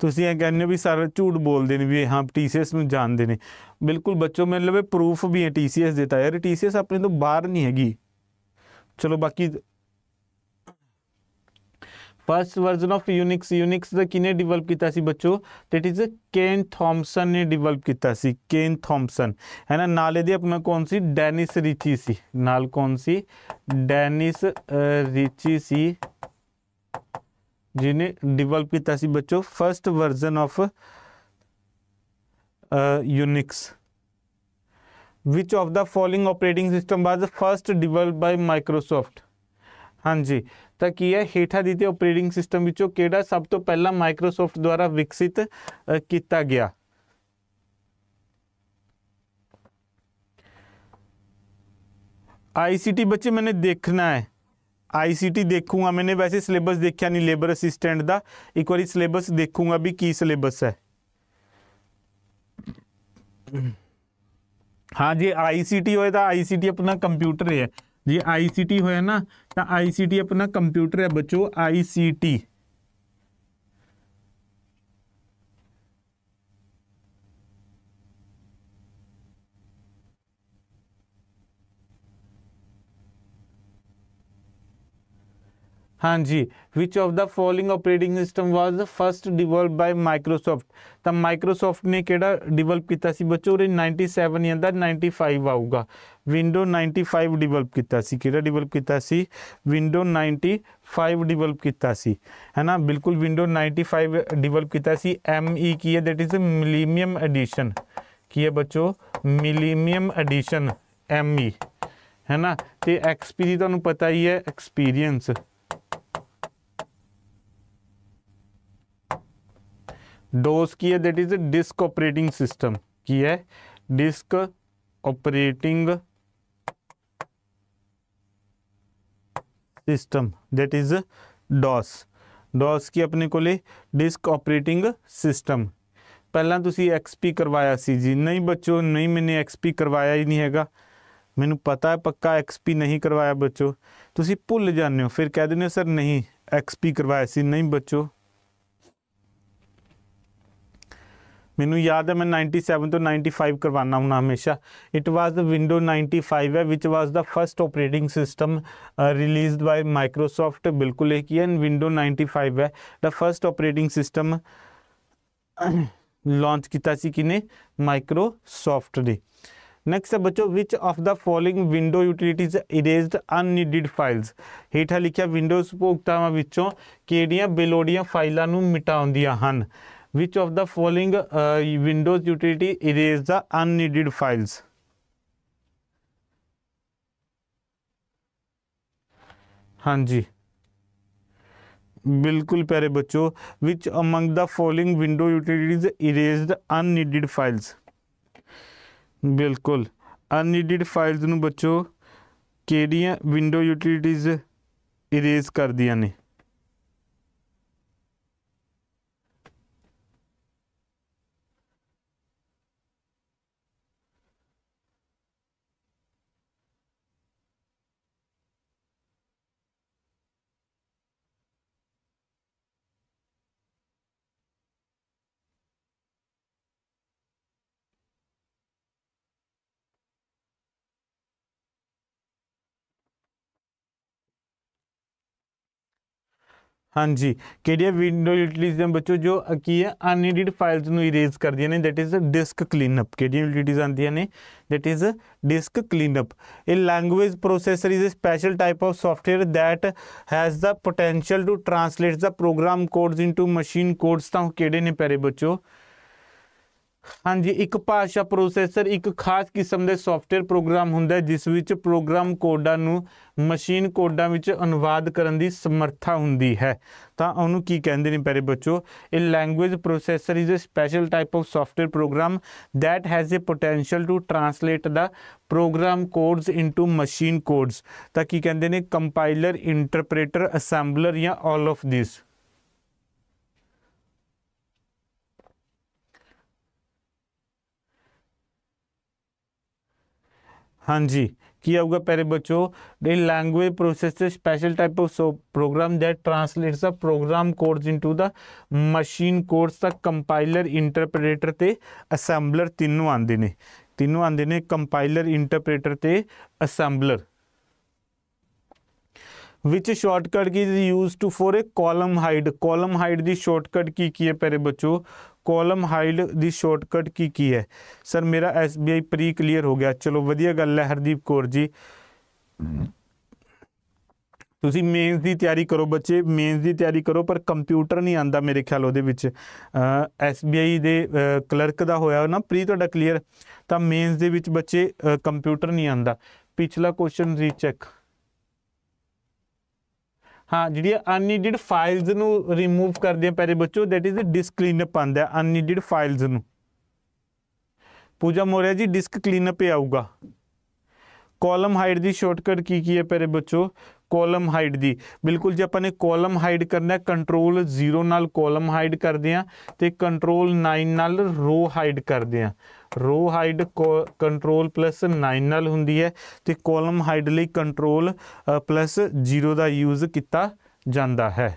ਤੁਸੀਂ ਇਹ ਕਹਿੰਦੇ ਹੋ ਵੀ ਸਾਰਾ ਝੂਠ ਬੋਲਦੇ ਨੇ ਵੀ ਹਾਂ ਟੀਸੀਐਸ ਨੂੰ ਜਾਣਦੇ ਨੇ ਬਿਲਕੁਲ ਬੱਚੋ ਮਤਲਬ ਇਹ ਪ੍ਰੂਫ ਵੀ ਹੈ ਟੀਸੀਐਸ ਦਿੱਤਾ ਯਾਰ ਟੀਸੀਐਸ ਆਪਣੇ ਤੋਂ ਬਾਹਰ ਨਹੀਂ ਹੈਗੀ ਚਲੋ ਬਾਕੀ first version of Unix Unix ਦਾ ਕਿਨੇ ਡਿਵੈਲਪ ਕੀਤਾ ਸੀ ਬੱਚੋ ਦੈਟ ਇਜ਼ ਕੇਨ ਥਾਮਸਨ ਨੇ ਡਿਵੈਲਪ ਕੀਤਾ ਸੀ ਕੇਨ ਥਾਮਸਨ ਹੈ ਨਾ ਨਾਲ ਇਹਦੇ ਆਪਣਾ ਕੌਣ ਸੀ ਡੈਨਿਸ ਰਿਚੀ ਸੀ ਨਾਲ ਕੌਣ ਸੀ ਡੈਨਿਸ ਰਿਚੀ ਸੀ जिन्हें डिवेल्प किया बच्चों first version of Unix which of the following operating system was first develop by Microsoft हाँ जी तो की है हेठा ਦਿੱਤੇ ਆਪਰੇਟਿੰਗ ਸਿਸਟਮ ਵਿੱਚੋਂ ਕਿਹੜਾ ਸਭ ਤੋਂ ਪਹਿਲਾਂ ਮਾਈਕਰੋਸਾਫਟ ਦੁਆਰਾ ਵਿਕਸਿਤ ਕੀਤਾ आईसीटी बच्चे मैंने देखना है ਆਈਸੀਟੀ ਦੇਖੂਗਾ ਮੈਨੇ ਵੈਸੇ ਸਿਲੇਬਸ ਦੇਖਿਆ ਨਹੀਂ ਲੇਬਰ ਅਸਿਸਟੈਂਟ ਦਾ ਇੱਕ ਵਾਰੀ ਸਿਲੇਬਸ ਦੇਖੂਗਾ ਵੀ ਕੀ ਸਿਲੇਬਸ ਹੈ ਹਾਂ ਜੀ ਆਈਸੀਟੀ ਹੋਏ ਤਾਂ ਆਈਸੀਟੀ ਆਪਣਾ ਕੰਪਿਊਟਰ ਹੈ ਜੇ ਆਈਸੀਟੀ ਹੋਇਆ ਨਾ ਤਾਂ ਆਈਸੀਟੀ ਆਪਣਾ ਕੰਪਿਊਟਰ ਹੈ ਬੱਚੋ ਆਈਸੀਟੀ ਹਾਂਜੀ which of the following operating system was the first develop by Microsoft ਤਾਂ ਮਾਈਕਰੋਸਾਫਟ ਨੇ ਕਿਹੜਾ ਡਿਵੈਲਪ ਕੀਤਾ ਸੀ ਬੱਚੋ ਉਹ 97 ਨਹੀਂ ਆਂਦਾ 95 ਆਊਗਾ ਵਿੰਡੋ 95 ਡਿਵੈਲਪ ਕੀਤਾ ਸੀ ਕਿਹੜਾ ਡਿਵੈਲਪ ਕੀਤਾ ਸੀ ਵਿੰਡੋ 95 ਡਿਵੈਲਪ ਕੀਤਾ ਸੀ ਹੈਨਾ ਬਿਲਕੁਲ ਵਿੰਡੋ 95 ਡਿਵੈਲਪ ਕੀਤਾ ਸੀ ME ਕੀ ਹੈ ਦੈਟ ਇਜ਼ ਮਿਲੀਨੀਅਮ ਐਡੀਸ਼ਨ ਕੀ ਹੈ ਬੱਚੋ ਮਿਲੀਨੀਅਮ ਐਡੀਸ਼ਨ ME ਹੈਨਾ ਤੇ XP ਦੀ ਤੁਹਾਨੂੰ ਪਤਾ ਹੀ ਹੈ ਐਕਸਪੀਰੀਅੰਸ डोज की है that is disk operating system की है disk operating system that is DOS DOS ਕੀ ਆਪਣੇ ਕੋਲੇ ਡਿਸਕ ਆਪਰੇਟਿੰਗ ਸਿਸਟਮ ਪਹਿਲਾਂ ਤੁਸੀਂ ਐਕਸਪੀ ਕਰਵਾਇਆ ਸੀ ਜੀ ਨਹੀਂ ਬੱਚੋ ਨਹੀਂ ਮੈਨੇ ਐਕਸਪੀ ਕਰਵਾਇਆ ਹੀ ਨਹੀਂ ਹੈਗਾ ਮੈਨੂੰ ਪਤਾ ਹੈ ਪੱਕਾ ਐਕਸਪੀ ਨਹੀਂ ਕਰਵਾਇਆ ਬੱਚੋ ਤੁਸੀਂ ਭੁੱਲ ਜਾਂਦੇ ਹੋ ਫਿਰ ਕਹਿ ਦਿੰਦੇ ਹੋ ਸਰ ਨਹੀਂ ਐਕਸਪੀ ਕਰਵਾਇਆ ਸੀ ਨਹੀਂ ਬੱਚੋ ਮੈਨੂੰ ਯਾਦ ਹੈ ਮੈਂ 97 ਤੋਂ 95 ਕਰਵਾਉਣਾ ਹੁਣ ਹਮੇਸ਼ਾ ਇਟ ਵਾਸ ਦ ਵਿੰਡੋ 95 ਹੈ which was the first operating system released by Microsoft ਬਿਲਕੁਲ ਇਹ ਕੀ ਹੈ ਵਿੰਡੋ 95 ਹੈ the first operating system launch ਕੀਤਾ ਸੀ ਕਿਨੇ ਮਾਈਕਰੋਸਾਫਟ ਨੇ ਨੈਕਸਟ ਹੈ ਬੱਚੋ which of the following window utilities erased unneeded files ਹੇਠਾਂ ਲਿਖਿਆ ਵਿੰਡੋਜ਼ ਉਪਭੋਗਤਾਵਾਂ ਵਿੱਚੋਂ ਕਿਹੜੀਆਂ ਬੇਲੋੜੀਆਂ ਫਾਈਲਾਂ ਨੂੰ ਮਿਟਾਉਂਦੀਆਂ ਹਨ which of the following uh, windows utility erase the unneeded files हाँ जी बिल्कुल प्यारे बच्चों which among the following window utilities erased unneeded files बिल्कुल अननीडिड फाइल्स ਨੂੰ ਬੱਚੋ ਕਿਹੜੀਆਂ ਵਿੰਡੋ ਯੂਟਿਲਿਟੀਜ਼ ਇਰੇਜ਼ ਕਰਦੀਆਂ ਨੇ ਹਾਂਜੀ जी केडिया ਯੂਟਿਲਿਟੀਜ਼ यूटिलिटीज हैं बच्चों जो की है अननीडिड ਨੂੰ ਇਰੇਜ਼ ਕਰਦੀਆਂ ਨੇ ਦੈਟ ਇਜ਼ ਡਿਸਕ ਕਲੀਨਅਪ ਕਿਹੜੀਆਂ ਯੂਟਿਲਿਟੀਜ਼ ਆਂਦੀਆਂ ਨੇ ਦੈਟ ਇਜ਼ ਡਿਸਕ ਕਲੀਨਅਪ ਇਹ language processor is a special type of software that has the potential to translate the program codes into machine codes ਤਾਂ ਕਿਹੜੇ ਨੇ ਪਿਆਰੇ ਬੱਚੋ ਹਾਂਜੀ ਇੱਕ ਭਾਸ਼ਾ ਪ੍ਰੋਸੈਸਰ ਇੱਕ ਖਾਸ ਕਿਸਮ ਦੇ ਸੌਫਟਵੇਅਰ ਪ੍ਰੋਗਰਾਮ ਹੁੰਦਾ ਜਿਸ ਵਿੱਚ ਪ੍ਰੋਗਰਾਮ ਕੋਡਾਂ ਨੂੰ ਮਸ਼ੀਨ ਕੋਡਾਂ ਵਿੱਚ ਅਨੁਵਾਦ ਕਰਨ ਦੀ ਸਮਰੱਥਾ ਹੁੰਦੀ ਹੈ ਤਾਂ ਉਹਨੂੰ ਕੀ ਕਹਿੰਦੇ ਨੇ ਪਿਆਰੇ ਬੱਚੋ ਇਹ language processor is a special type of software program that has a potential to translate the program codes into machine codes ਤਾਂ ਕੀ ਕਹਿੰਦੇ ਨੇ ਕੰਪਾਈਲਰ ਇੰਟਰਪ੍ਰੀਟਰ ਅਸੈਂਬਲਰ ਜਾਂ ਆਲ ਆਫ ਥਿਸ हाँ जी की होगा प्यारे बच्चों इन language process special type of program that translates the program codes into the machine codes the compiler interpreter ते असैम्बलर तीनों आंदे ने तीनों आंदे ने कंपाइलर इंटरप्रेटर ते assembler which shortcut key use to for a column hide column hide की shortcut की है प्यारे बच्चों ਕਾਲਮ ਹਾਈਡ ਦੀ ਸ਼ਾਰਟਕਟ ਕੀ ਕੀ ਹੈ ਸਰ ਮੇਰਾ SBI ਪ੍ਰੀ ਕਲੀਅਰ ਹੋ ਗਿਆ ਚਲੋ ਵਧੀਆ ਗੱਲ ਹੈ ਹਰਦੀਪ ਕੌਰ ਜੀ ਤੁਸੀਂ ਮੇਨਸ ਦੀ ਤਿਆਰੀ ਕਰੋ ਬੱਚੇ ਮੇਨਸ ਦੀ ਤਿਆਰੀ ਕਰੋ ਪਰ ਕੰਪਿਊਟਰ ਨਹੀਂ ਆਂਦਾ ਮੇਰੇ ਖਿਆਲ ਉਹਦੇ ਵਿੱਚ ਐਸਬੀਆਈ ਦੇ ਕਲਰਕ ਦਾ ਹੋਇਆ ਨਾ ਪ੍ਰੀ ਤੁਹਾਡਾ ਕਲੀਅਰ ਤਾਂ ਮੇਨਸ ਦੇ ਵਿੱਚ ਬੱਚੇ ਕੰਪਿਊਟਰ ਨਹੀਂ ਆਂਦਾ ਪਿਛਲਾ ਕੁਐਸਚਨ ਰੀਚੈਕ ਹਾਂ ਜਿਹੜੀ ਅਨਨੀਡਡ ਫਾਈਲਸ ਨੂੰ ਰਿਮੂਵ ਕਰਦੇ ਆ ਪਹਿਲੇ ਬੱਚੋ ਦੈਟ ਇਜ਼ ਡਿਸਕ ਕਲੀਨਅਪ ਆਂਦਾ ਹੈ ਅਨਨੀਡਡ ਫਾਈਲਸ ਨੂੰ ਪੂਜਾ ਮੋਰੇ ਜੀ ਡਿਸਕ ਕਲੀਨਅਪ ਹੀ ਆਊਗਾ ਕਾਲਮ ਹਾਈਡ ਦੀ ਸ਼ਾਰਟਕਟ ਕੀ ਕੀ ਹੈ ਪਹਿਲੇ ਬੱਚੋ ਕਾਲਮ ਹਾਈਡ ਦੀ ਬਿਲਕੁਲ ਜੇ ਆਪਾਂ ਨੇ ਕਾਲਮ ਹਾਈਡ ਕਰਨਾ ਹੈ ਕੰਟਰੋਲ 0 ਨਾਲ ਕਾਲਮ ਹਾਈਡ ਕਰਦੇ ਆ ਤੇ ਕੰਟਰੋਲ 9 ਨਾਲ ਰੋ ਹਾਈਡ ਕਰਦੇ ਆ ਰੋ ਹਾਈਡ ਕੰਟਰੋਲ ਪਲੱਸ 9 ਨਾਲ ਹੁੰਦੀ ਹੈ ਤੇ ਕਾਲਮ ਹਾਈਡ ਲਈ ਕੰਟਰੋਲ ਪਲੱਸ 0 ਦਾ ਯੂਜ਼ ਕੀਤਾ ਜਾਂਦਾ ਹੈ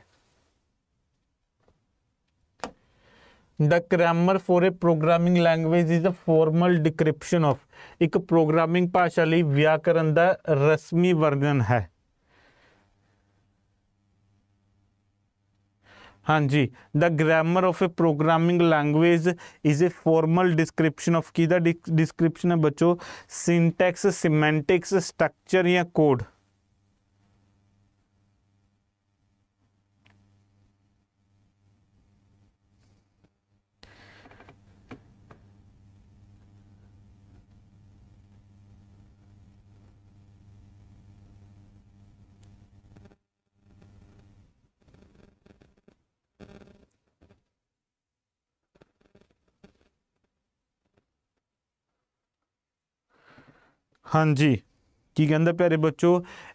the grammar for a programming language is a formal description of ਇੱਕ ਪ੍ਰੋਗਰਾਮਿੰਗ ਭਾਸ਼ਾ ਲਈ ਵਿਆਕਰਨ ਦਾ ਰਸਮੀ ਵਰਣਨ ਹੈ हाँ जी the grammar of a programming language is a formal description of की डिस्क्रिप्शन है बच्चों सिंटेक्स सिमेंटिक्स स्ट्रक्चर या कोड ਹਾਂਜੀ ਕੀ ਕਹਿੰਦਾ ਪਿਆਰੇ ਬੱਚੋ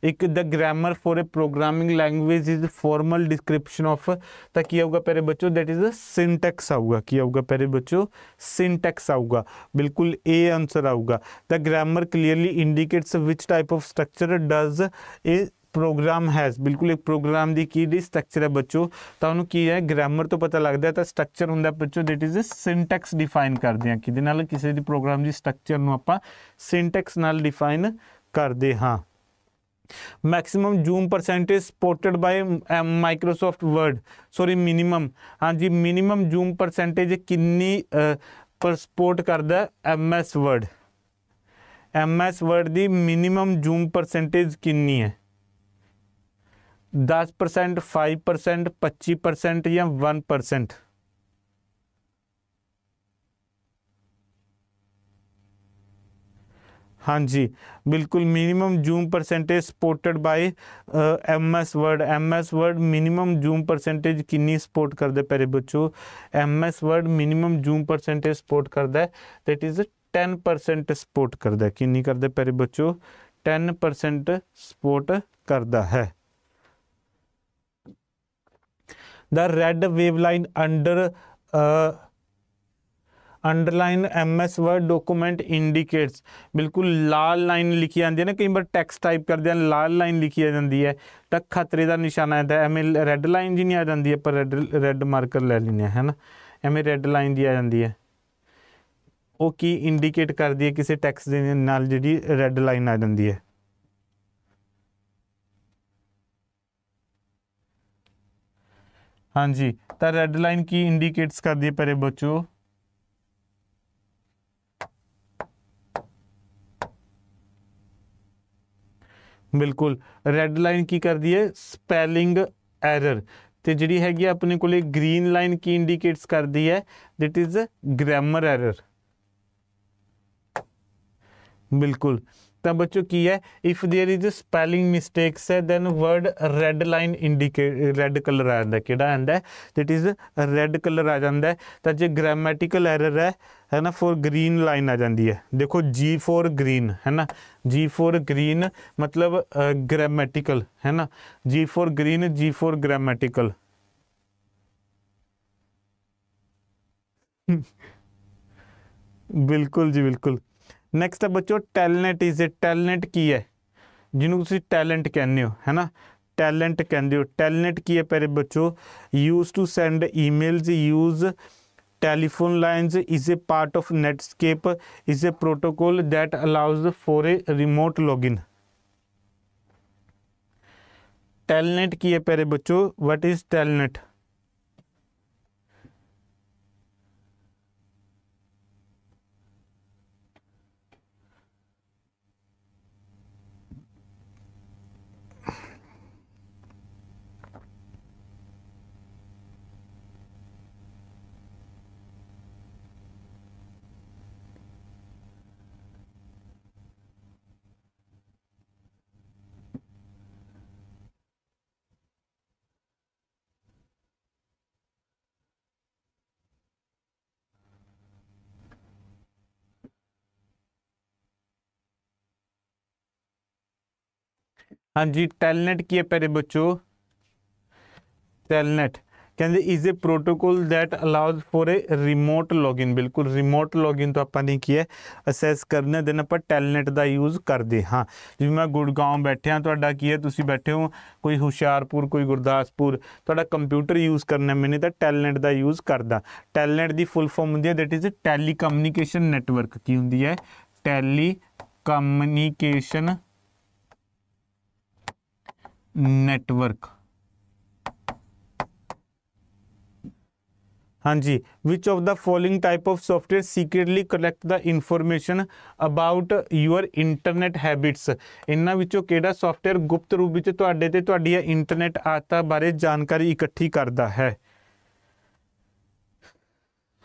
ਇੱਕ the grammar for a programming language is formal description of ਤਾਂ ਕੀ ਆਊਗਾ ਪਿਆਰੇ ਬੱਚੋ ਥੈਟ ਇਜ਼ ਅ ਸਿੰਟੈਕਸ ਆਊਗਾ ਕੀ ਆਊਗਾ ਪਿਆਰੇ ਬੱਚੋ ਸਿੰਟੈਕਸ ਆਊਗਾ ਬਿਲਕੁਲ ਏ ਆਨਸਰ ਆਊਗਾ the grammar clearly indicates which type of structure does ਇਹ ਪ੍ਰੋਗਰਾਮ ਹੈਜ਼ ਬਿਲਕੁਲ ਇੱਕ ਪ੍ਰੋਗਰਾਮ ਦੀ ਕੀ ਦੀ ਸਟਰਕਚਰ ਹੈ ਬੱਚੋ ਤਾਂ ਉਹਨੂੰ ਕੀ ਹੈ ਗ੍ਰਾਮਰ ਤੋਂ ਪਤਾ ਲੱਗਦਾ ਤਾਂ ਸਟਰਕਚਰ ਹੁੰਦਾ ਬੱਚੋ that is a syntax define ਕਰਦੇ ਹਾਂ ਕਿਹਦੇ ਨਾਲ ਕਿਸੇ ਦੀ ਪ੍ਰੋਗਰਾਮ ਦੀ ਸਟਰਕਚਰ ਨੂੰ ਆਪਾਂ ਸਿੰਟੈਕਸ ਨਾਲ ਡਿਫਾਈਨ ਕਰਦੇ ਹਾਂ maximum zoom percentage supported by Microsoft Word sorry minimum ਹਾਂਜੀ ਮਿਨੀਮਮ ਜ਼ੂਮ ਪਰਸੈਂਟੇਜ ਕਿੰਨੀ ਪਰ ਸਪੋਰਟ ਕਰਦਾ ਐਮਐਸ ਵਰਡ ਐਮਐਸ ਵਰਡ ਦੀ ਮਿਨੀਮਮ ਜ਼ੂਮ ਪਰਸੈਂਟੇਜ ਕਿੰਨੀ ਹੈ दस परसेंट फाइव परसेंट पच्चीस परसेंट या वन परसेंट हाँ जी बिल्कुल minimum zoom percentage supported by M S Word M S Word minimum zoom percentage किन्नी सपोर्ट करते पेरे बच्चों M S Word minimum zoom percentage support करता है that is ten percent support करता है किन्नी करता पेरे बच्चों टेन परसेंट सपोर्ट करता है the red waveline under uh, underline MS Word document indicates ਬਿਲਕੁਲ ਲਾਲ ਲਾਈਨ ਲਿਖੀ ਜਾਂਦੀ ਹੈ ਨਾ ਕਈ ਵਾਰ ਟੈਕਸਟ ਟਾਈਪ ਕਰਦੇ ਆ ਲਾਲ ਲਾਈਨ ਲਿਖੀ ਜਾਂਦੀ ਹੈ ਤਾਂ ਖਤਰੇ ਦਾ ਨਿਸ਼ਾਨਾ ਹੈ ਐਵੇਂ ਰੈੱਡ ਲਾਈਨ ਜੀ ਨਹੀਂ ਆ ਜਾਂਦੀ ਹੈ ਪਰ ਰੈੱਡ ਰੈੱਡ ਮਾਰਕਰ ਲੈ ਲੈਣੇ ਹੈ ਨਾ ਐਵੇਂ ਰੈੱਡ ਲਾਈਨ ਦੀ ਆ ਜਾਂਦੀ ਹੈ ਉਹ ਕੀ ਇੰਡੀਕੇਟ ਕਰਦੀ ਹੈ ਕਿਸੇ ਟੈਕਸਟ ਦੇ ਨਾਲ ਜਿਹੜੀ ਰੈੱਡ ਲਾਈਨ ਆ ਜਾਂਦੀ ਹੈ हाँ जी तो रेड लाइन की इंडिकेट्स कर दिए परे बच्चों बिल्कुल रेड लाइन की कर दिए स्पेलिंग एरर तो जी है अपने को ग्रीन लाइन की इंडिकेट्स कर दी है दट इज ग्रैमर एरर बिल्कुल सकता है बच्चों की है if there is spelling mistakes है then word red line indicate red colour आ जाता कि आंदा दैट इज़ रेड कलर आ जाता है तो जो ग्रामेटिकल एरर है है ना फोर ग्रीन लाइन आ जाती है देखो जी फोर ग्रीन है ना जी फोर ग्रीन मतलब ग्रामेटिकल है ना जी फोर ग्रीन जी फोर ग्रामेटिकल बिल्कुल जी बिल्कुल नैक्सट है बच्चों टैलेंट इज ए टैलेंट की है जिन्हों टैलेंट कहने है ना टैलेंट कहें टैलेंट की है पहले बच्चो use to send email use telephone lines is a part of Netscape is a protocol that allows for a remote login Telnet की है पहले बच्चों वट इज टैलनेट ਹਾਂਜੀ ਟੈਲਨੈਟ ਕੀ ਹੈ ਪਿਆਰੇ ਬੱਚੋ ਟੈਲਨੈਟ ਕਹਿੰਦੇ is a protocol that allows for a remote login ਬਿਲਕੁਲ ਰਿਮੋਟ ਲੌਗਇਨ ਤੋਂ ਆਪਾਂ ਨਹੀਂ ਕੀ ਹੈ ਅਸੈਸ ਕਰਨੇ ਦਿਨ ਆਪਾਂ ਟੈਲਨੈਟ ਦਾ ਯੂਜ਼ ਕਰਦੇ ਹਾਂ ਜਿਵੇਂ ਮੈਂ ਗੁੜਗਾਉਂ ਬੈਠਿਆ ਤੁਹਾਡਾ ਕੀ ਹੈ ਤੁਸੀਂ ਬੈਠੇ ਹੋ ਕੋਈ ਹੁਸ਼ਿਆਰਪੁਰ ਕੋਈ ਗੁਰਦਾਸਪੁਰ ਤੁਹਾਡਾ ਕੰਪਿਊਟਰ ਯੂਜ਼ ਕਰਨਾ ਮੈਨੇ ਤਾਂ ਟੈਲਨੈਟ ਦਾ ਯੂਜ਼ ਕਰਦਾ ਟੈਲਨੈਟ ਦੀ ਫੁੱਲ ਫਾਰਮ ਹੁੰਦੀ ਹੈ that is a telecommunication network ਕੀ ਹੁੰਦੀ ਹੈ ਟੈਲੀ ਕਮਿਊਨੀਕੇਸ਼ਨ ਨੈਟਵਰਕ ਹਾਂਜੀ which of the following type of software secretly collect the information about your internet habits ਇਹਨਾਂ ਵਿੱਚੋਂ ਕਿਹੜਾ ਸੌਫਟਵੇਅਰ ਗੁਪਤ ਰੂਪ ਵਿੱਚ ਤੁਹਾਡੇ ਤੇ ਤੁਹਾਡੀਆਂ ਇੰਟਰਨੈਟ ਆਦਤਾਂ ਬਾਰੇ ਜਾਣਕਾਰੀ ਇਕੱਠੀ ਕਰਦਾ ਹੈ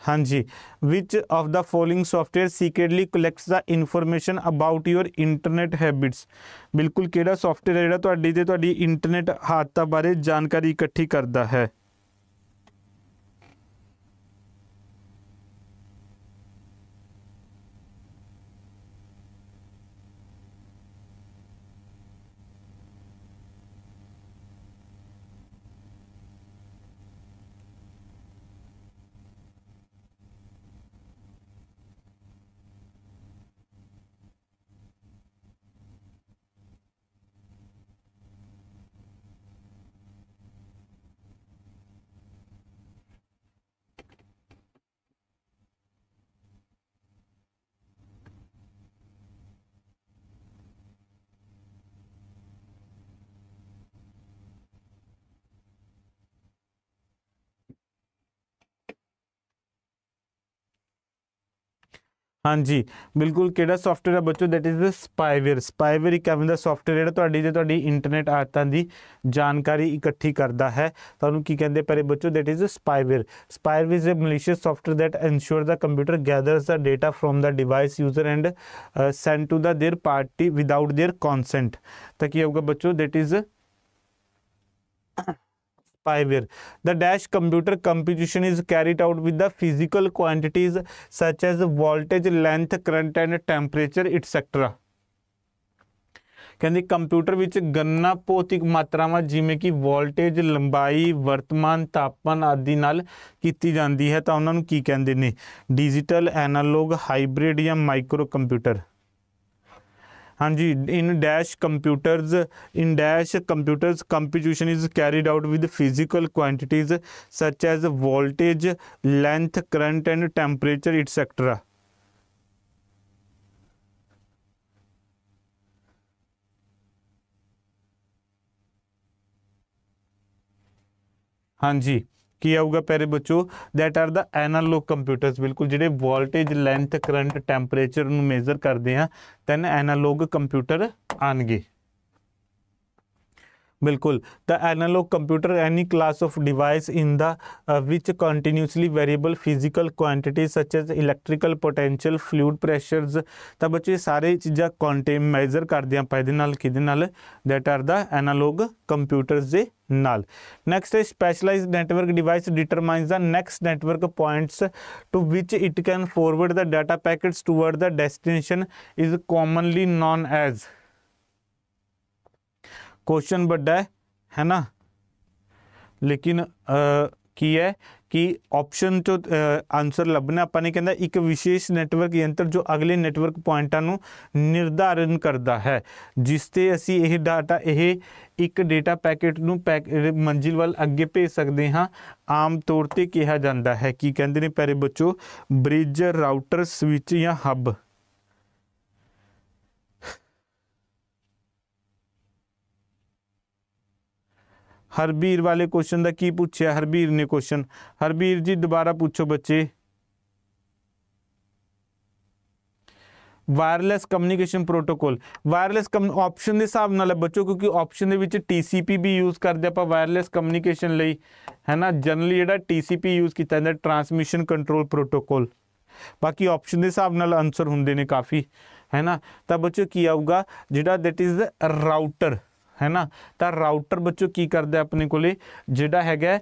ਹਾਂਜੀ which of the following software secretly collects the information about your internet habits ਬਿਲਕੁਲ ਕਿਹੜਾ ਸੌਫਟਵੇਅਰ ਜਿਹੜਾ ਤੁਹਾਡੀ ਤੇ ਤੁਹਾਡੀ ਇੰਟਰਨੈਟ ਹਾਲਤਾਂ ਬਾਰੇ ਜਾਣਕਾਰੀ ਇਕੱਠੀ ਕਰਦਾ ਹੈ ਹਾਂਜੀ ਬਿਲਕੁਲ ਕਿਹੜਾ ਸੌਫਟਵੇਅਰ ਹੈ ਬੱਚੋ that is the spyware spyware ਇੱਕ ਐਵੇਂ ਦਾ ਸੌਫਟਵੇਅਰ ਜਿਹੜਾ ਤੁਹਾਡੀ ਤੇ ਤੁਹਾਡੀ ਇੰਟਰਨੈਟ ਆਦਤਾਂ ਦੀ ਜਾਣਕਾਰੀ ਇਕੱਠੀ ਕਰਦਾ ਹੈ ਤੁਹਾਨੂੰ ਕੀ ਕਹਿੰਦੇ ਪਰੇ ਬੱਚੋ that is a spyware spyware is a malicious software that ensure the computer gathers the data from the device user and send to the their party without their consent ਤਾਂ ਕੀ ਹੋਊਗਾ ਬੱਚੋ that is spyware. The dash computer computation is carried out with the physical quantities such as voltage, length, current and temperature etc. ਕਹਿੰਦੇ computer ਵਿੱਚ ਗਣਨਾ ਭੌਤਿਕ ਮਾਤਰਾਵਾਂ ਜਿਵੇਂ ਕਿ ਵੋਲਟੇਜ ਲੰਬਾਈ ਵਰਤਮਾਨ ਤਾਪਮਾਨ ਆਦਿ ਨਾਲ ਕੀਤੀ ਜਾਂਦੀ ਹੈ ਤਾਂ ਉਹਨਾਂ ਨੂੰ ਕੀ ਕਹਿੰਦੇ ਨੇ ਡਿਜੀਟਲ ਐਨਾਲੌਗ ਹਾਈਬ੍ਰਿਡ ਜਾਂ ਮਾਈਕਰੋ ਕੰਪਿਊਟਰ हाँ जी in dash computers in dash computers computation is carried out with physical quantities such as voltage length current and temperature etcetera हाँ जी ਕੀ ਆਊਗਾ ਪਿਆਰੇ ਬੱਚੋ that are the analog computers ਬਿਲਕੁਲ ਜਿਹੜੇ ਵੋਲਟੇਜ ਲੈਂਥ ਕਰੰਟ ਟੈਂਪਰੇਚਰ ਨੂੰ ਮੇਜ਼ਰ ਕਰਦੇ ਆ ਤੈਨ ਐਨਾਲੋਗ ਕੰਪਿਊਟਰ ਆਣਗੇ बिल्कुल the analog computer any class of device in the which continuously variable physical quantity such as electrical potential fluid pressures तो बच्चों सारे चीज़ा कॉन्टे मेजर कर दें कि that are the analog computer दे नाल नैक्सट है specialise network device determine the next network points to which it can forward the data packets toward the destination is commonly known as question ਵੱਡਾ ਹੈ ਹੈ ਨਾ ਲੇਕਿਨ ਕੀ ਹੈ ਕਿ ਆਪਸ਼ਨ ਤੋਂ ਆਨਸਰ ਲੱਭਣਾ ਆਪਾਂ ਨੇ ਕਹਿੰਦਾ ਇੱਕ ਵਿਸ਼ੇਸ਼ ਨੈਟਵਰਕ ਯੰਤਰ ਜੋ ਅਗਲੇ ਨੈਟਵਰਕ ਪੁਆਇੰਟਾਂ ਨੂੰ ਨਿਰਧਾਰਨ ਕਰਦਾ ਹੈ ਜਿਸ ਤੇ ਅਸੀਂ ਇਹ ਡਾਟਾ ਇਹ ਇੱਕ ਡਾਟਾ ਪੈਕੇਟ ਨੂੰ ਮੰਜ਼ਿਲ ਵੱਲ ਅੱਗੇ ਭੇਜ ਸਕਦੇ ਹਾਂ ਆਮ ਤੌਰ ਤੇ ਕਿਹਾ ਜਾਂਦਾ ਹੈ ਕੀ ਕਹਿੰਦੇ ਨੇ ਪਿਆਰੇ ਬੱਚੋ ਬ੍ਰਿਜ ਰਾਊਟਰ ਸਵਿਚ ਜਾਂ ਹੱਬ ਹਰਬੀਰ ਵਾਲੇ ਕੁਐਸਚਨ ਦਾ ਕੀ ਪੁੱਛਿਆ ਹਰਬੀਰ ਨੇ ਕੁਐਸਚਨ ਹਰਬੀਰ ਜੀ ਦੁਬਾਰਾ ਪੁੱਛੋ ਬੱਚੇ wireless communication protocol wireless option ਦੇ ਹਿਸਾਬ ਨਾਲ ਬੱਚੋ ਕਿਉਂਕਿ ਆਪਸ਼ਨ ਦੇ ਵਿੱਚ TCP ਵੀ ਯੂਜ਼ ਕਰਦੇ ਆਪਾਂ ਵਾਇਰਲੈਸ ਕਮਿਊਨੀਕੇਸ਼ਨ ਲਈ ਹੈ ਨਾ ਜਨਰਲੀ ਜਿਹੜਾ TCP ਯੂਜ਼ ਕੀਤਾ ਜਾਂਦਾ ਟਰਾਂਸਮਿਸ਼ਨ ਕੰਟਰੋਲ ਪ੍ਰੋਟੋਕੋਲ ਬਾਕੀ ਆਪਸ਼ਨ ਦੇ ਹਿਸਾਬ ਨਾਲ ਆਨਸਰ ਹੁੰਦੇ ਨੇ ਕਾਫੀ ਹੈ ਨਾ ਤਾਂ ਬੱਚੋ ਕੀ ਆਊਗਾ ਜਿਹੜਾ ਦੈਟ ਇਜ਼ ਰਾਊਟਰ ਹੈ ਨਾ ਤਾਂ ਰਾਊਟਰ ਬੱਚੋ ਕੀ ਕਰਦਾ ਆਪਣੇ ਕੋਲੇ ਜਿਹੜਾ ਹੈਗਾ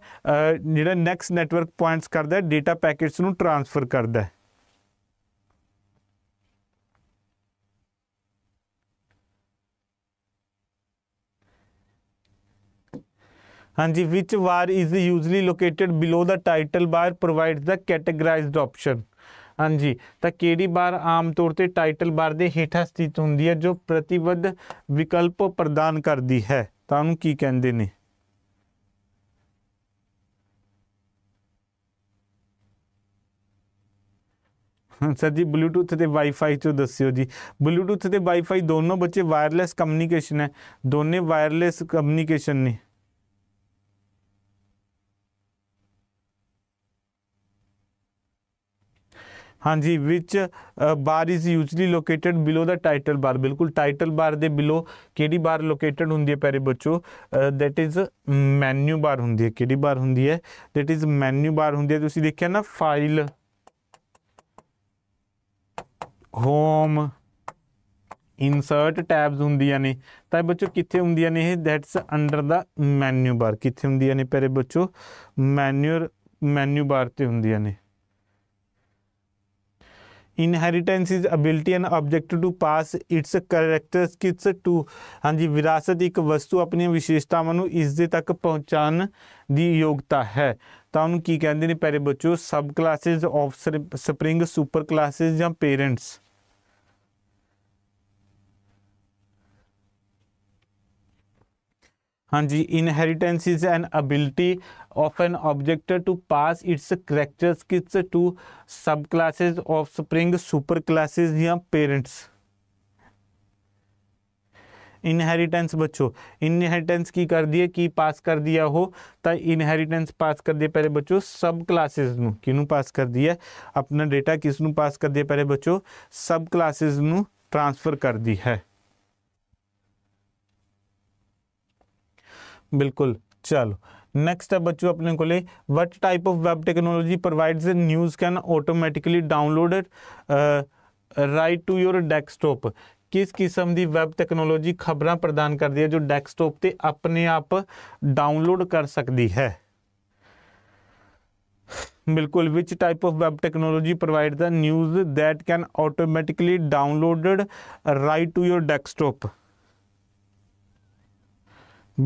ਜਿਹੜਾ ਨੈਕਸਟ ਨੈਟਵਰਕ ਪੁਆਇੰਟਸ ਕਰਦਾ ਡਾਟਾ ਪੈਕੇਟਸ ਨੂੰ ਟ੍ਰਾਂਸਫਰ ਕਰਦਾ ਹਾਂਜੀ which bar is usually located below the title bar provides the categorised option ਹਾਂਜੀ ਤਾਂ ਕਿਹੜੀ ਬਾਰ ਆਮ ਤੌਰ ਤੇ ਟਾਈਟਲ ਬਾਰ ਦੇ ਹੇਠਾਂ ਸਥਿਤ ਹੁੰਦੀ ਹੈ ਜੋ ਪ੍ਰਤੀਬੱਧ ਵਿਕਲਪ ਪ੍ਰਦਾਨ ਕਰਦੀ ਹੈ ਤਾਂ ਉਹਨੂੰ ਕੀ ਕਹਿੰਦੇ ਨੇ ਸਰ ਜੀ ਬਲੂਟੁੱਥ ਤੇ ਵਾਈਫਾਈ ਚੋਂ ਦੱਸਿਓ ਜੀ ਬਲੂਟੁੱਥ ਤੇ ਵਾਈਫਾਈ ਦੋਨੋਂ ਬੱਚੇ ਵਾਇਰਲੈਸ ਕਮਿਊਨੀਕੇਸ਼ਨ ਹੈ ਦੋਨੇ ਵਾਇਰਲੈਸ ਕਮਿਊਨੀਕੇਸ਼ਨ ਨੇ ਹਾਂਜੀ which bar is usually located below the title bar ਬਿਲਕੁਲ ਟਾਈਟਲ ਬਾਰ ਦੇ ਬਿਲੋ ਕਿਹੜੀ ਬਾਰ ਲੋਕੇਟਡ ਹੁੰਦੀ ਹੈ ਪਿਆਰੇ ਬੱਚੋ ਥੈਟ ਇਜ਼ ਮੈਨੂ ਬਾਰ ਹੁੰਦੀ ਹੈ ਕਿਹੜੀ ਬਾਰ ਹੁੰਦੀ ਹੈ ਥੈਟ ਇਜ਼ ਮੈਨੂ ਬਾਰ ਹੁੰਦੀ ਹੈ ਤੁਸੀਂ ਦੇਖਿਆ ਨਾ ਫਾਈਲ ਹੋਮ ਇਨਸਰਟ ਟੈਬਸ ਹੁੰਦੀਆਂ ਨੇ ਤਾਂ ਬੱਚੋ ਕਿੱਥੇ ਹੁੰਦੀਆਂ ਨੇ ਇਹ ਥੈਟਸ ਅੰਡਰ ਦਾ ਮੈਨੂ ਬਾਰ ਕਿੱਥੇ ਹੁੰਦੀਆਂ ਨੇ ਪਿਆਰੇ ਬੱਚੋ ਮੈਨੂਰ ਮੈਨੂ ਬਾਰ ਤੇ ਹੁੰਦੀਆਂ ਨੇ inheritance is ability and object to pass its characteristics to ਹਾਂਜੀ ਵਿਰਾਸਤ ਇੱਕ ਵਸਤੂ ਆਪਣੀਆਂ ਵਿਸ਼ੇਸ਼ਤਾਵਾਂ ਨੂੰ ਇਸ ਦੇ ਤੱਕ ਪਹੁੰਚਾਉਣ ਦੀ ਯੋਗਤਾ ਹੈ ਤਾਂ ਉਹਨੂੰ ਕੀ ਕਹਿੰਦੇ ਨੇ ਪਿਆਰੇ ਬੱਚੋ sub classes of spring super classes ਜਾਂ ਪੇਰੈਂਟਸ हाँ जी inheritance is an ability of an object to pass its characters to sub classes of spring super classes या पेरेंट्स इनहेरिटेंस बच्चों इनहेरिटेंस की कर दिए की पास कर दिया हो तो इनहेरिटेंस पास कर दिए पहले बच्चों सब क्लासेज किनू पास कर दिया अपना डेटा ਡਾਟਾ पास कर दिया पहले बच्चों सब क्लासेज ਸਬ ਕਲਾਸਿਸ ਨੂੰ ਟ੍ਰਾਂਸਫਰ बिल्कुल चलो नेक्स्ट है बच्चों अपने को ले what type of web technology provides a news can automatically download right to your desktop किस किस्म की वैब टेक्नोलॉजी खबर प्रदान करती है जो डैक्सटॉप से अपने आप डाउनलोड कर सकती है बिल्कुल which type of web technology provide the news that can automatically download right to your desktop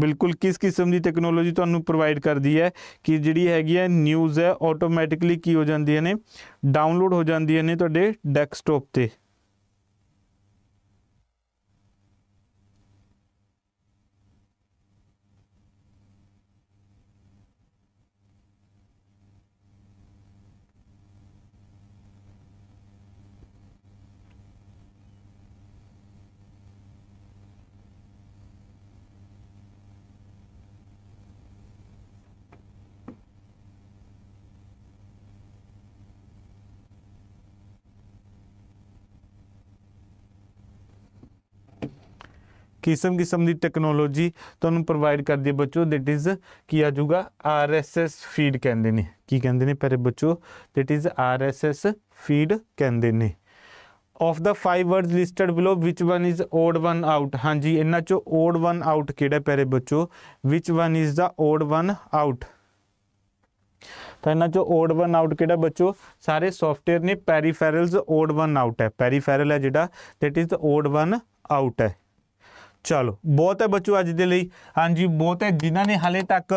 ਬਿਲਕੁਲ ਕਿਸ ਕਿਸਮ ਦੀ ਟੈਕਨੋਲੋਜੀ ਤੁਹਾਨੂੰ ਪ੍ਰੋਵਾਈਡ ਕਰਦੀ ਹੈ ਕਿ ਜਿਹੜੀ ਹੈਗੀ ਹੈ ਨਿਊਜ਼ ਹੈ ਆਟੋਮੈਟਿਕਲੀ ਕੀ ਹੋ ਜਾਂਦੀਆਂ ਨੇ ਡਾਊਨਲੋਡ ਹੋ ਜਾਂਦੀਆਂ ਨੇ ਤੁਹਾਡੇ ਡੈਸਕਟਾਪ ਤੇ किस्म किस्म की टैक्नोलॉजी थोड़ा तो प्रोवाइड कर दी बचो दैट इज़ की आजगा आर एस एस फीड कहें की कहें पहले बचो that is R S S feed कहें of the five word listed below which one is odd one out हाँ जी इन चो ओड वन आउट कि पेरे बचो which one is the odd one out तो इन चो ओड वन आउट कि बचो सारे सॉफ्टवेयर ने पेरीफेरल ओड वन आउट है पेरीफेरल है जोड़ा that is the odd one out है ਚਲੋ ਬਹੁਤ ਹੈ ਬੱਚੋ ਅੱਜ ਦੇ ਲਈ ਹਾਂਜੀ ਬਹੁਤ ਹੈ ਜਿਨ੍ਹਾਂ ਨੇ ਹਲੇ ਤੱਕ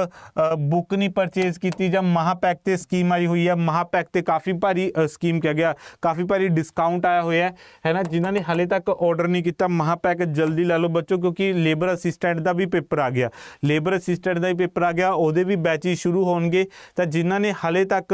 ਬੁੱਕ ਨਹੀਂ ਪਰਚੇਸ ਕੀਤੀ ਜਾਂ ਮਹਾਪੈਕ ਤੇ ਸਕੀਮ ਆਈ ਹੋਈ ਹੈ ਮਹਾਪੈਕ ਤੇ ਕਾਫੀ ਭਾਰੀ ਸਕੀਮ ਕਿਹਾ ਗਿਆ ਕਾਫੀ ਭਾਰੀ ਡਿਸਕਾਊਂਟ ਆਇਆ ਹੋਇਆ ਹੈ ਨਾ ਜਿਨ੍ਹਾਂ ਨੇ ਹਲੇ ਤੱਕ ਆਰਡਰ ਨਹੀਂ ਕੀਤਾ ਮਹਾਪੈਕ ਜਲਦੀ ਲੈ ਲਓ ਬੱਚੋ ਕਿਉਂਕਿ ਲੇਬਰ ਅਸਿਸਟੈਂਟ ਦਾ ਵੀ ਪੇਪਰ ਆ ਗਿਆ ਲੇਬਰ ਅਸਿਸਟੈਂਟ ਦਾ ਵੀ ਪੇਪਰ ਆ ਗਿਆ ਉਹਦੇ ਵੀ ਬੈਚਿਸ ਸ਼ੁਰੂ ਹੋਣਗੇ ਤਾਂ ਜਿਨ੍ਹਾਂ ਨੇ ਹਲੇ ਤੱਕ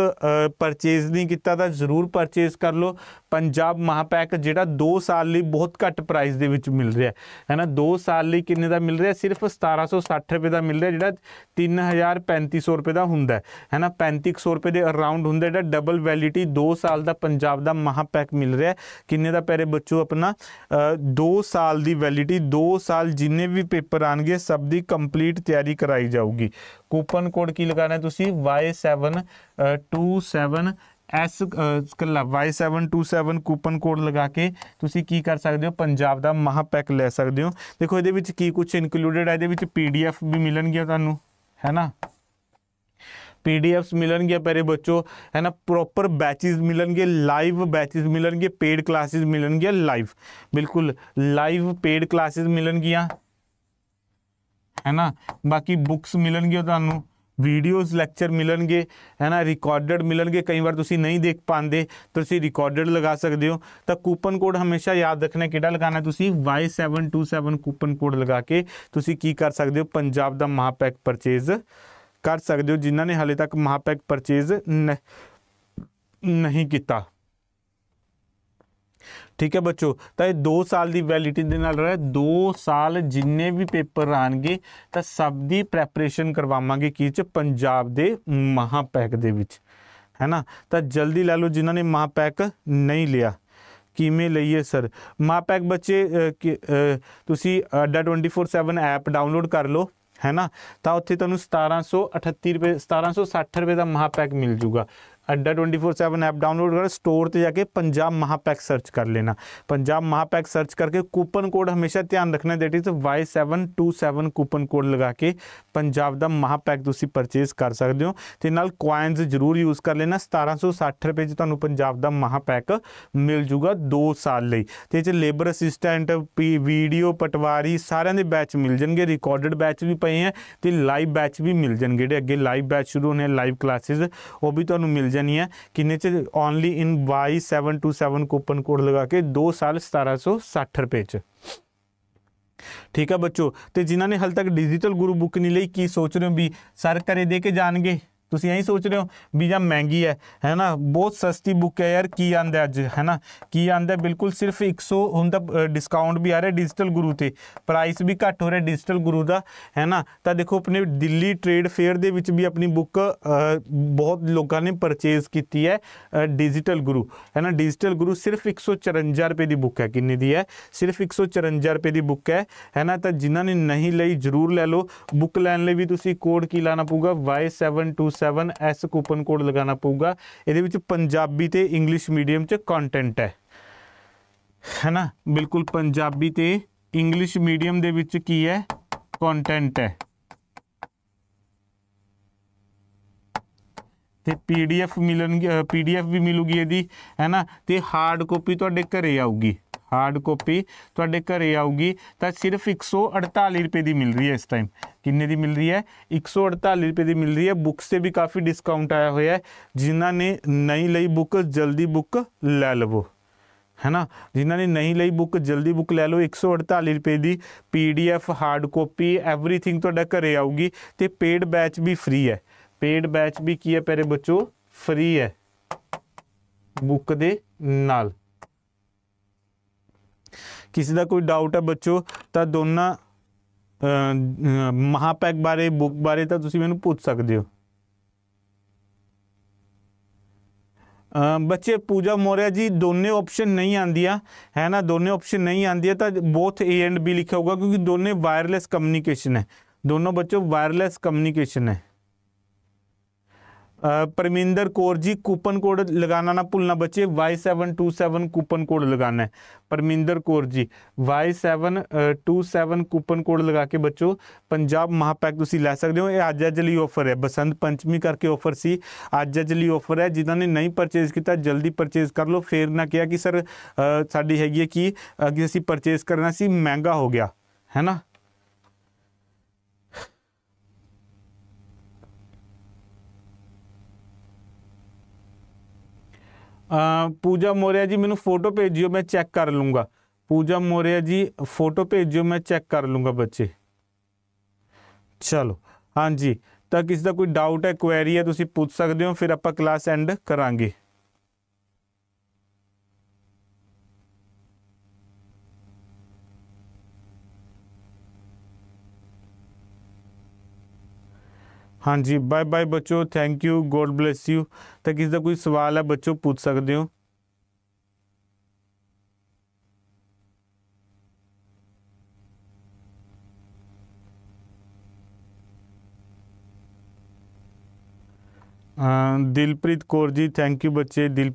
ਪਰਚੇਸ ਨਹੀਂ ਕੀਤਾ ਤਾਂ ਜ਼ਰੂਰ ਪਰਚੇਸ ਕਰ ਲਓ ਪੰਜਾਬ ਮਹਾਪੈਕ ਜਿਹੜਾ 2 ਸਾਲ ਲਈ ਬਹੁਤ ਘੱਟ ਪ੍ਰਾਈਸ ਦੇ ਵਿੱਚ ਮਿਲ ਰਿਹਾ ਹੈ ਨਾ 2 ਸਾਲ ਲਈ ਕਿੰਨੇ ਦਾ ਮਿਲ ਰਿਹਾ ਸਿਰਫ 1760 ਰੁਪਏ ਦਾ ਮਿਲ ਰਿਹਾ ਜਿਹੜਾ 3350 ਰੁਪਏ ਦਾ ਹੁੰਦਾ ਹੈ ਨਾ 3500 ਰੁਪਏ ਦੇ ਅਰਾਊਂਡ ਹੁੰਦਾ ਜਿਹੜਾ ਡਬਲ ਵੈਲਿਡਿਟੀ 2 ਸਾਲ ਦਾ ਪੰਜਾਬ ਦਾ ਮਹਾਪੈਕ ਮਿਲ ਰਿਹਾ ਕਿੰਨੇ ਦਾ ਪੈਰੇ ਬੱਚੋ ਆਪਣਾ 2 ਸਾਲ ਦੀ ਵੈਲਿਡਿਟੀ 2 ਸਾਲ ਜਿੰਨੇ ਵੀ ਪੇਪਰ ਆਣਗੇ ਸਭ ਦੀ ਕੰਪਲੀਟ ਤਿਆਰੀ ਕਰਾਈ ਜਾਊਗੀ ਕੂਪਨ ਕੋਡ ਕੀ ਲਗਾਣਾ ਤੁਸੀਂ 27 ਐਸ ਕੱਲਾ Y727 ਕੂਪਨ ਕੋਡ ਲਗਾ ਕੇ ਤੁਸੀਂ ਕੀ ਕਰ ਸਕਦੇ ਹੋ ਪੰਜਾਬ ਦਾ ਮਹਾਪੈਕ ਲੈ ਸਕਦੇ ਹੋ ਦੇਖੋ ਇਹਦੇ ਵਿੱਚ ਕੀ ਕੁਝ ਇਨਕਲੂਡਡ ਹੈ ਇਹਦੇ ਵਿੱਚ ਪੀਡੀਐਫ ਵੀ ਮਿਲਣਗੀਆਂ ਤੁਹਾਨੂੰ ਹੈਨਾ ਪੀਡੀਐਫਸ ਮਿਲਣਗੇ ਪਰੇ ਬੱਚੋ ਹੈ ਨਾ ਪ੍ਰੋਪਰ ਬੈਚਸ ਮਿਲਣਗੇ ਲਾਈਵ ਬੈਚਸ ਮਿਲਣਗੇ ਪੇਡ ਕਲਾਸਿਸ ਮਿਲਣਗੀਆਂ ਲਾਈਵ ਬਿਲਕੁਲ ਲਾਈਵ ਪੇਡ ਕਲਾਸਿਸ ਮਿਲਣਗੀਆਂ ਹੈ ਨਾ ਬਾਕੀ ਬੁੱਕਸ ਮਿਲਣਗੀਆਂ ਤੁਹਾਨੂੰ ਵੀਡੀਓਜ਼ ਲੈਕਚਰ ਮਿਲਣਗੇ ਹੈ ਨਾ ਰਿਕਾਰਡਡ ਮਿਲਣਗੇ ਕਈ ਵਾਰ ਤੁਸੀਂ ਨਹੀਂ ਦੇਖ ਪਾਉਂਦੇ ਤੁਸੀਂ ਰਿਕਾਰਡਡ ਲਗਾ ਸਕਦੇ ਹੋ ਤਾਂ ਕੂਪਨ ਕੋਡ ਹਮੇਸ਼ਾ ਯਾਦ ਰੱਖਣਾ ਕਿਹੜਾ ਲਗਾਣਾ ਤੁਸੀਂ Y727 ਕੂਪਨ ਕੋਡ ਲਗਾ ਕੇ ਤੁਸੀਂ ਕੀ ਕਰ ਸਕਦੇ ਹੋ ਪੰਜਾਬ ਦਾ ਮਹਾਪੈਕ ਪਰਚੇਜ਼ ਕਰ ਸਕਦੇ ਹੋ ਜਿਨ੍ਹਾਂ ਨੇ ਹਾਲੇ ਤੱਕ ਮਹਾਪੈਕ ਪਰਚੇਜ਼ ਨਹੀਂ ਕੀਤਾ ਠੀਕ ਹੈ ਬੱਚੋ ਤਾਂ ਇਹ 2 ਸਾਲ ਦੀ ਵੈਲਿਡਿਟੀ ਦੇ ਨਾਲ ਰਹਿ 2 ਸਾਲ ਜਿੰਨੇ ਵੀ ਪੇਪਰ ਆਣਗੇ ਤਾਂ ਸਭ ਦੀ ਪ੍ਰੈਪਰੇਸ਼ਨ ਕਰਵਾਵਾਂਗੇ ਕੀ ਚ ਪੰਜਾਬ ਦੇ ਮਹਾਪੈਕ ਦੇ ਵਿੱਚ ਹੈ ਨਾ ਤਾਂ ਜਲਦੀ ਲੈ ਲਓ ਜਿਨ੍ਹਾਂ ਨੇ ਮਹਾਪੈਕ ਨਹੀਂ ਲਿਆ ਕਿਵੇਂ ਲਈਏ ਸਰ ਮਹਾਪੈਕ ਬੱਚੇ ਤੁਸੀਂ ਅੱਡਾ 24/7 ਐਪ ਡਾਊਨਲੋਡ ਕਰ ਲਓ ਹੈ ਨਾ ਤਾਂ ਉੱਥੇ ਤੁਹਾਨੂੰ 1738 ਰੁਪਏ 1760 ਰੁਪਏ ਦਾ ਮਹਾਪੈਕ ਮਿਲ ਜੂਗਾ ਅੱਡਾ 24/7 ਐਪ ਡਾਊਨਲੋਡ ਕਰ ਸਟੋਰ ਤੇ ਜਾ ਕੇ ਪੰਜਾਬ ਮਹਾਪੈਕ ਸਰਚ ਕਰ ਲੈਣਾ ਪੰਜਾਬ ਮਹਾਪੈਕ ਸਰਚ ਕਰਕੇ ਕੂਪਨ ਕੋਡ ਹਮੇਸ਼ਾ ਧਿਆਨ ਰੱਖਣਾ that is Y727 coupon code ਲਗਾ ਕੇ ਪੰਜਾਬ ਦਾ ਮਹਾਪੈਕ ਤੁਸੀਂ ਪਰਚੇਸ ਕਰ ਸਕਦੇ ਹੋ ਤੇ ਨਾਲ ਕੁਆਇਨਸ ਜ਼ਰੂਰ ਯੂਜ਼ ਕਰ ਲੈਣਾ 1760 ਰੁਪਏ 'ਚ ਤੁਹਾਨੂੰ ਪੰਜਾਬ ਦਾ ਮਹਾਪੈਕ ਮਿਲ ਜੂਗਾ 2 ਸਾਲ ਲਈ ਤੇ ਇਹ 'ਚ ਲੇਬਰ ਅਸਿਸਟੈਂਟ ਵੀਡੀਓ ਪਟਵਾਰੀ ਸਾਰਿਆਂ ਦੇ ਬੈਚ ਮਿਲ ਜਾਣਗੇ ਰਿਕਾਰਡਡ ਬੈਚ ਵੀ ਪਏ ਆ ਤੇ ਲਾਈਵ ਬੈਚ ਵੀ ਮਿਲ ਜਾਣਗੇ ਜਿਹੜੇ ਅੱਗੇ ਲਾਈਵ ਬੈਚ ਸ਼ੁਰੂ ਹੋਣੇ ਲਾਈਵ ਕਲਾਸਿਸ ਉਹ ਵੀ ਤੁਹਾਨੂੰ ਮਿਲ ਜਾਣੀ ਹੈ ਕਿੰਨੇ ਚ only in Y coupon code ਲਗਾ ਕੇ 2 ਸਾਲ 1760 ਰੁਪਏ ਚ ਠੀਕ ਆ ਬੱਚੋ ਤੇ ਜਿਨ੍ਹਾਂ ਨੇ ਹਲ ਤੱਕ ਡਿਜੀਟਲ ਗੁਰੂ ਬੁੱਕ ਨਹੀਂ ਲਈ ਕੀ ਸੋਚ ਰਹੇ ਹੋ ਵੀ ਸਰ ਕਰੇ ਦੇ ਕੇ ਜਾਣਗੇ ਤੁਸੀਂ ਐਂ ਸੋਚ ਰਹੇ ਹੋ ਵੀ ਜਾਂ ਮਹਿੰਗੀ ਹੈ ਹੈਨਾ ਬਹੁਤ ਸਸਤੀ ਬੁੱਕ ਹੈ ਯਾਰ ਕੀ ਆਂਦਾ ਅੱਜ ਹੈਨਾ ਕੀ ਆਂਦਾ ਬਿਲਕੁਲ ਸਿਰਫ 100 ਹੁਣ ਤਾਂ ਡਿਸਕਾਊਂਟ ਵੀ ਆ ਰਿਹਾ ਡਿਜੀਟਲ ਗੁਰੂ ਤੇ ਪ੍ਰਾਈਸ ਵੀ ਘੱਟ ਹੋ ਰਿਹਾ ਡਿਜੀਟਲ ਗੁਰੂ ਦਾ ਹੈਨਾ ਤਾਂ ਦੇਖੋ ਆਪਣੇ ਦਿੱਲੀ ਟ੍ਰੇਡ ਫੇਅਰ ਦੇ ਵਿੱਚ ਵੀ ਆਪਣੀ ਬੁੱਕ ਬਹੁਤ ਲੋਕਾਂ ਨੇ ਪਰਚੇਸ ਕੀਤੀ ਹੈ ਡਿਜੀਟਲ ਗੁਰੂ ਹੈਨਾ ਡਿਜੀਟਲ ਗੁਰੂ ਸਿਰਫ 154 ਰੁਪਏ ਦੀ ਬੁੱਕ ਹੈ ਕਿੰਨੇ ਦੀ ਹੈ ਸਿਰਫ 154 ਰੁਪਏ ਦੀ ਬੁੱਕ ਹੈ ਹੈਨਾ ਤਾਂ ਜਿਨ੍ਹਾਂ ਨੇ ਨਹੀਂ ਲਈ ਜ਼ਰੂਰ ਲੈ ਲਓ ਬੁੱਕ ਲੈਣ ਲਈ ਵੀ ਤੁਸੀਂ ਕੋਡ ਕੀ ਲਾਣਾ ਪਊਗਾ Y727 7S ਕੂਪਨ ਕੋਡ ਲਗਾਉਣਾ ਪਊਗਾ ਇਹਦੇ ਵਿੱਚ ਪੰਜਾਬੀ ਤੇ ਇੰਗਲਿਸ਼ ਮੀਡੀਅਮ 'ਚ ਕੰਟੈਂਟ ਹੈ ਹੈਨਾ ਬਿਲਕੁਲ ਪੰਜਾਬੀ ਤੇ ਇੰਗਲਿਸ਼ ਮੀਡੀਅਮ ਦੇ ਵਿੱਚ ਕੀ ਹੈ ਕੰਟੈਂਟ ਹੈ ਤੇ ਪੀਡੀਐਫ ਮਿਲਣਗੇ ਪੀਡੀਐਫ ਵੀ ਮਿਲੂਗੀ ਇਹਦੀ ਹੈਨਾ ਤੇ ਹਾਰਡ ਕਾਪੀ ਤੁਹਾਡੇ ਘਰੇ ਆਊਗੀ ਹਾਰਡ ਕਾਪੀ ਤੁਹਾਡੇ ਘਰੇ ਆਊਗੀ ਤਾਂ ਸਿਰਫ 148 ਰੁਪਏ ਦੀ ਮਿਲ ਰਹੀ ਹੈ ਇਸ ਟਾਈਮ ਕਿੰਨੇ ਦੀ ਮਿਲ ਰਹੀ ਹੈ 148 ਰੁਪਏ ਦੀ ਮਿਲ ਰਹੀ ਹੈ ਬੁੱਕਸ ਤੇ ਵੀ ਕਾਫੀ ਡਿਸਕਾਊਂਟ ਆਇਆ ਹੋਇਆ ਹੈ ਜਿਨ੍ਹਾਂ ਨੇ ਨਹੀਂ ਲਈ ਬੁੱਕ ਜਲਦੀ ਬੁੱਕ ਲੈ ਲਵੋ ਹੈ ਨਾ ਜਿਨ੍ਹਾਂ ਨੇ ਨਹੀਂ ਲਈ ਬੁੱਕ ਜਲਦੀ ਬੁੱਕ ਲੈ ਲਓ 148 ਰੁਪਏ ਦੀ ਪੀਡੀਐਫ ਹਾਰਡ ਕਾਪੀ एवरीथिंग ਤੁਹਾਡੇ ਘਰੇ ਆਊਗੀ ਤੇ ਪੇਡ ਬੈਚ ਵੀ ਫ੍ਰੀ ਹੈ ਪੇਡ ਬੈਚ ਵੀ ਕੀ ਹੈ ਪਿਆਰੇ ਬੱਚੋ ਫ੍ਰੀ ਹੈ ਬੁੱਕ ਦੇ ਨਾਲ ਕਿਸੇ ਦਾ ਕੋਈ ਡਾਊਟ ਹੈ ਬੱਚੋ ਤਾਂ ਦੋਨਾਂ ਮਹਾਪੈਕ ਬਾਰੇ ਬੁੱਕ ਬਾਰੇ ਤਾਂ ਤੁਸੀਂ ਮੈਨੂੰ ਪੁੱਛ ਸਕਦੇ ਹੋ ਬੱਚੇ ਪੂਜਾ ਮੋਰਿਆ ਜੀ ਦੋਨੇ ਆਪਸ਼ਨ ਨਹੀਂ ਆਂਦੀਆਂ ਹੈ ਨਾ ਦੋਨੇ ਆਪਸ਼ਨ ਨਹੀਂ ਆਂਦੀਆਂ ਤਾਂ ਬੋਥ ਏ ਐਂਡ ਬੀ ਲਿਖਿਆ ਹੋਊਗਾ ਕਿਉਂਕਿ ਦੋਨੇ ਵਾਇਰਲੈਸ ਕਮਿਊਨੀਕੇਸ਼ਨ ਹੈ ਦੋਨੋਂ ਬੱਚੋ ਵਾਇਰਲੈਸ ਕਮਿਊਨੀਕੇਸ਼ਨ ਹੈ परमिंदर कौर जी कूपन कोड लगाना ना भूलना बच्चे Y seven two seven coupon code लगाना है Parminder Kaur ji Y seven two seven coupon code लगा के बच्चों पंजाब महापैक तुम लै सकते हो यह अज अज लिए ऑफर है बसंत पंचमी करके ऑफर से अज अज लिए ऑफर है ने नहीं परचेज किया जल्दी परचेज कर लो फिर ना क्या कि सर सा हैगी है कि अगर असी परचेज करना सी महंगा हो गया है ना ਪੂਜਾ ਮੋਰਿਆ ਜੀ ਮੈਨੂੰ ਫੋਟੋ ਭੇਜਿਓ ਮੈਂ ਚੈੱਕ ਕਰ ਲੂੰਗਾ ਪੂਜਾ ਮੋਰਿਆ ਜੀ ਫੋਟੋ ਭੇਜਿਓ ਮੈਂ ਚੈੱਕ ਕਰ ਲੂੰਗਾ ਬੱਚੇ ਚਲੋ ਹਾਂਜੀ ਤਾਂ ਕਿਸੇ ਦਾ ਕੋਈ ਡਾਊਟ ਹੈ ਕੁਐਰੀ ਹੈ ਤੁਸੀਂ ਪੁੱਛ ਸਕਦੇ ਹੋ ਫਿਰ ਆਪਾਂ ਕਲਾਸ ਐਂਡ ਕਰਾਂਗੇ हाँ जी बाय बाय बच्चों thank you God bless you तो किसी का कोई सवाल है बच्चों पूछ सकते हो दिलप्रीत कौर जी थैंक यू बच्चे दिल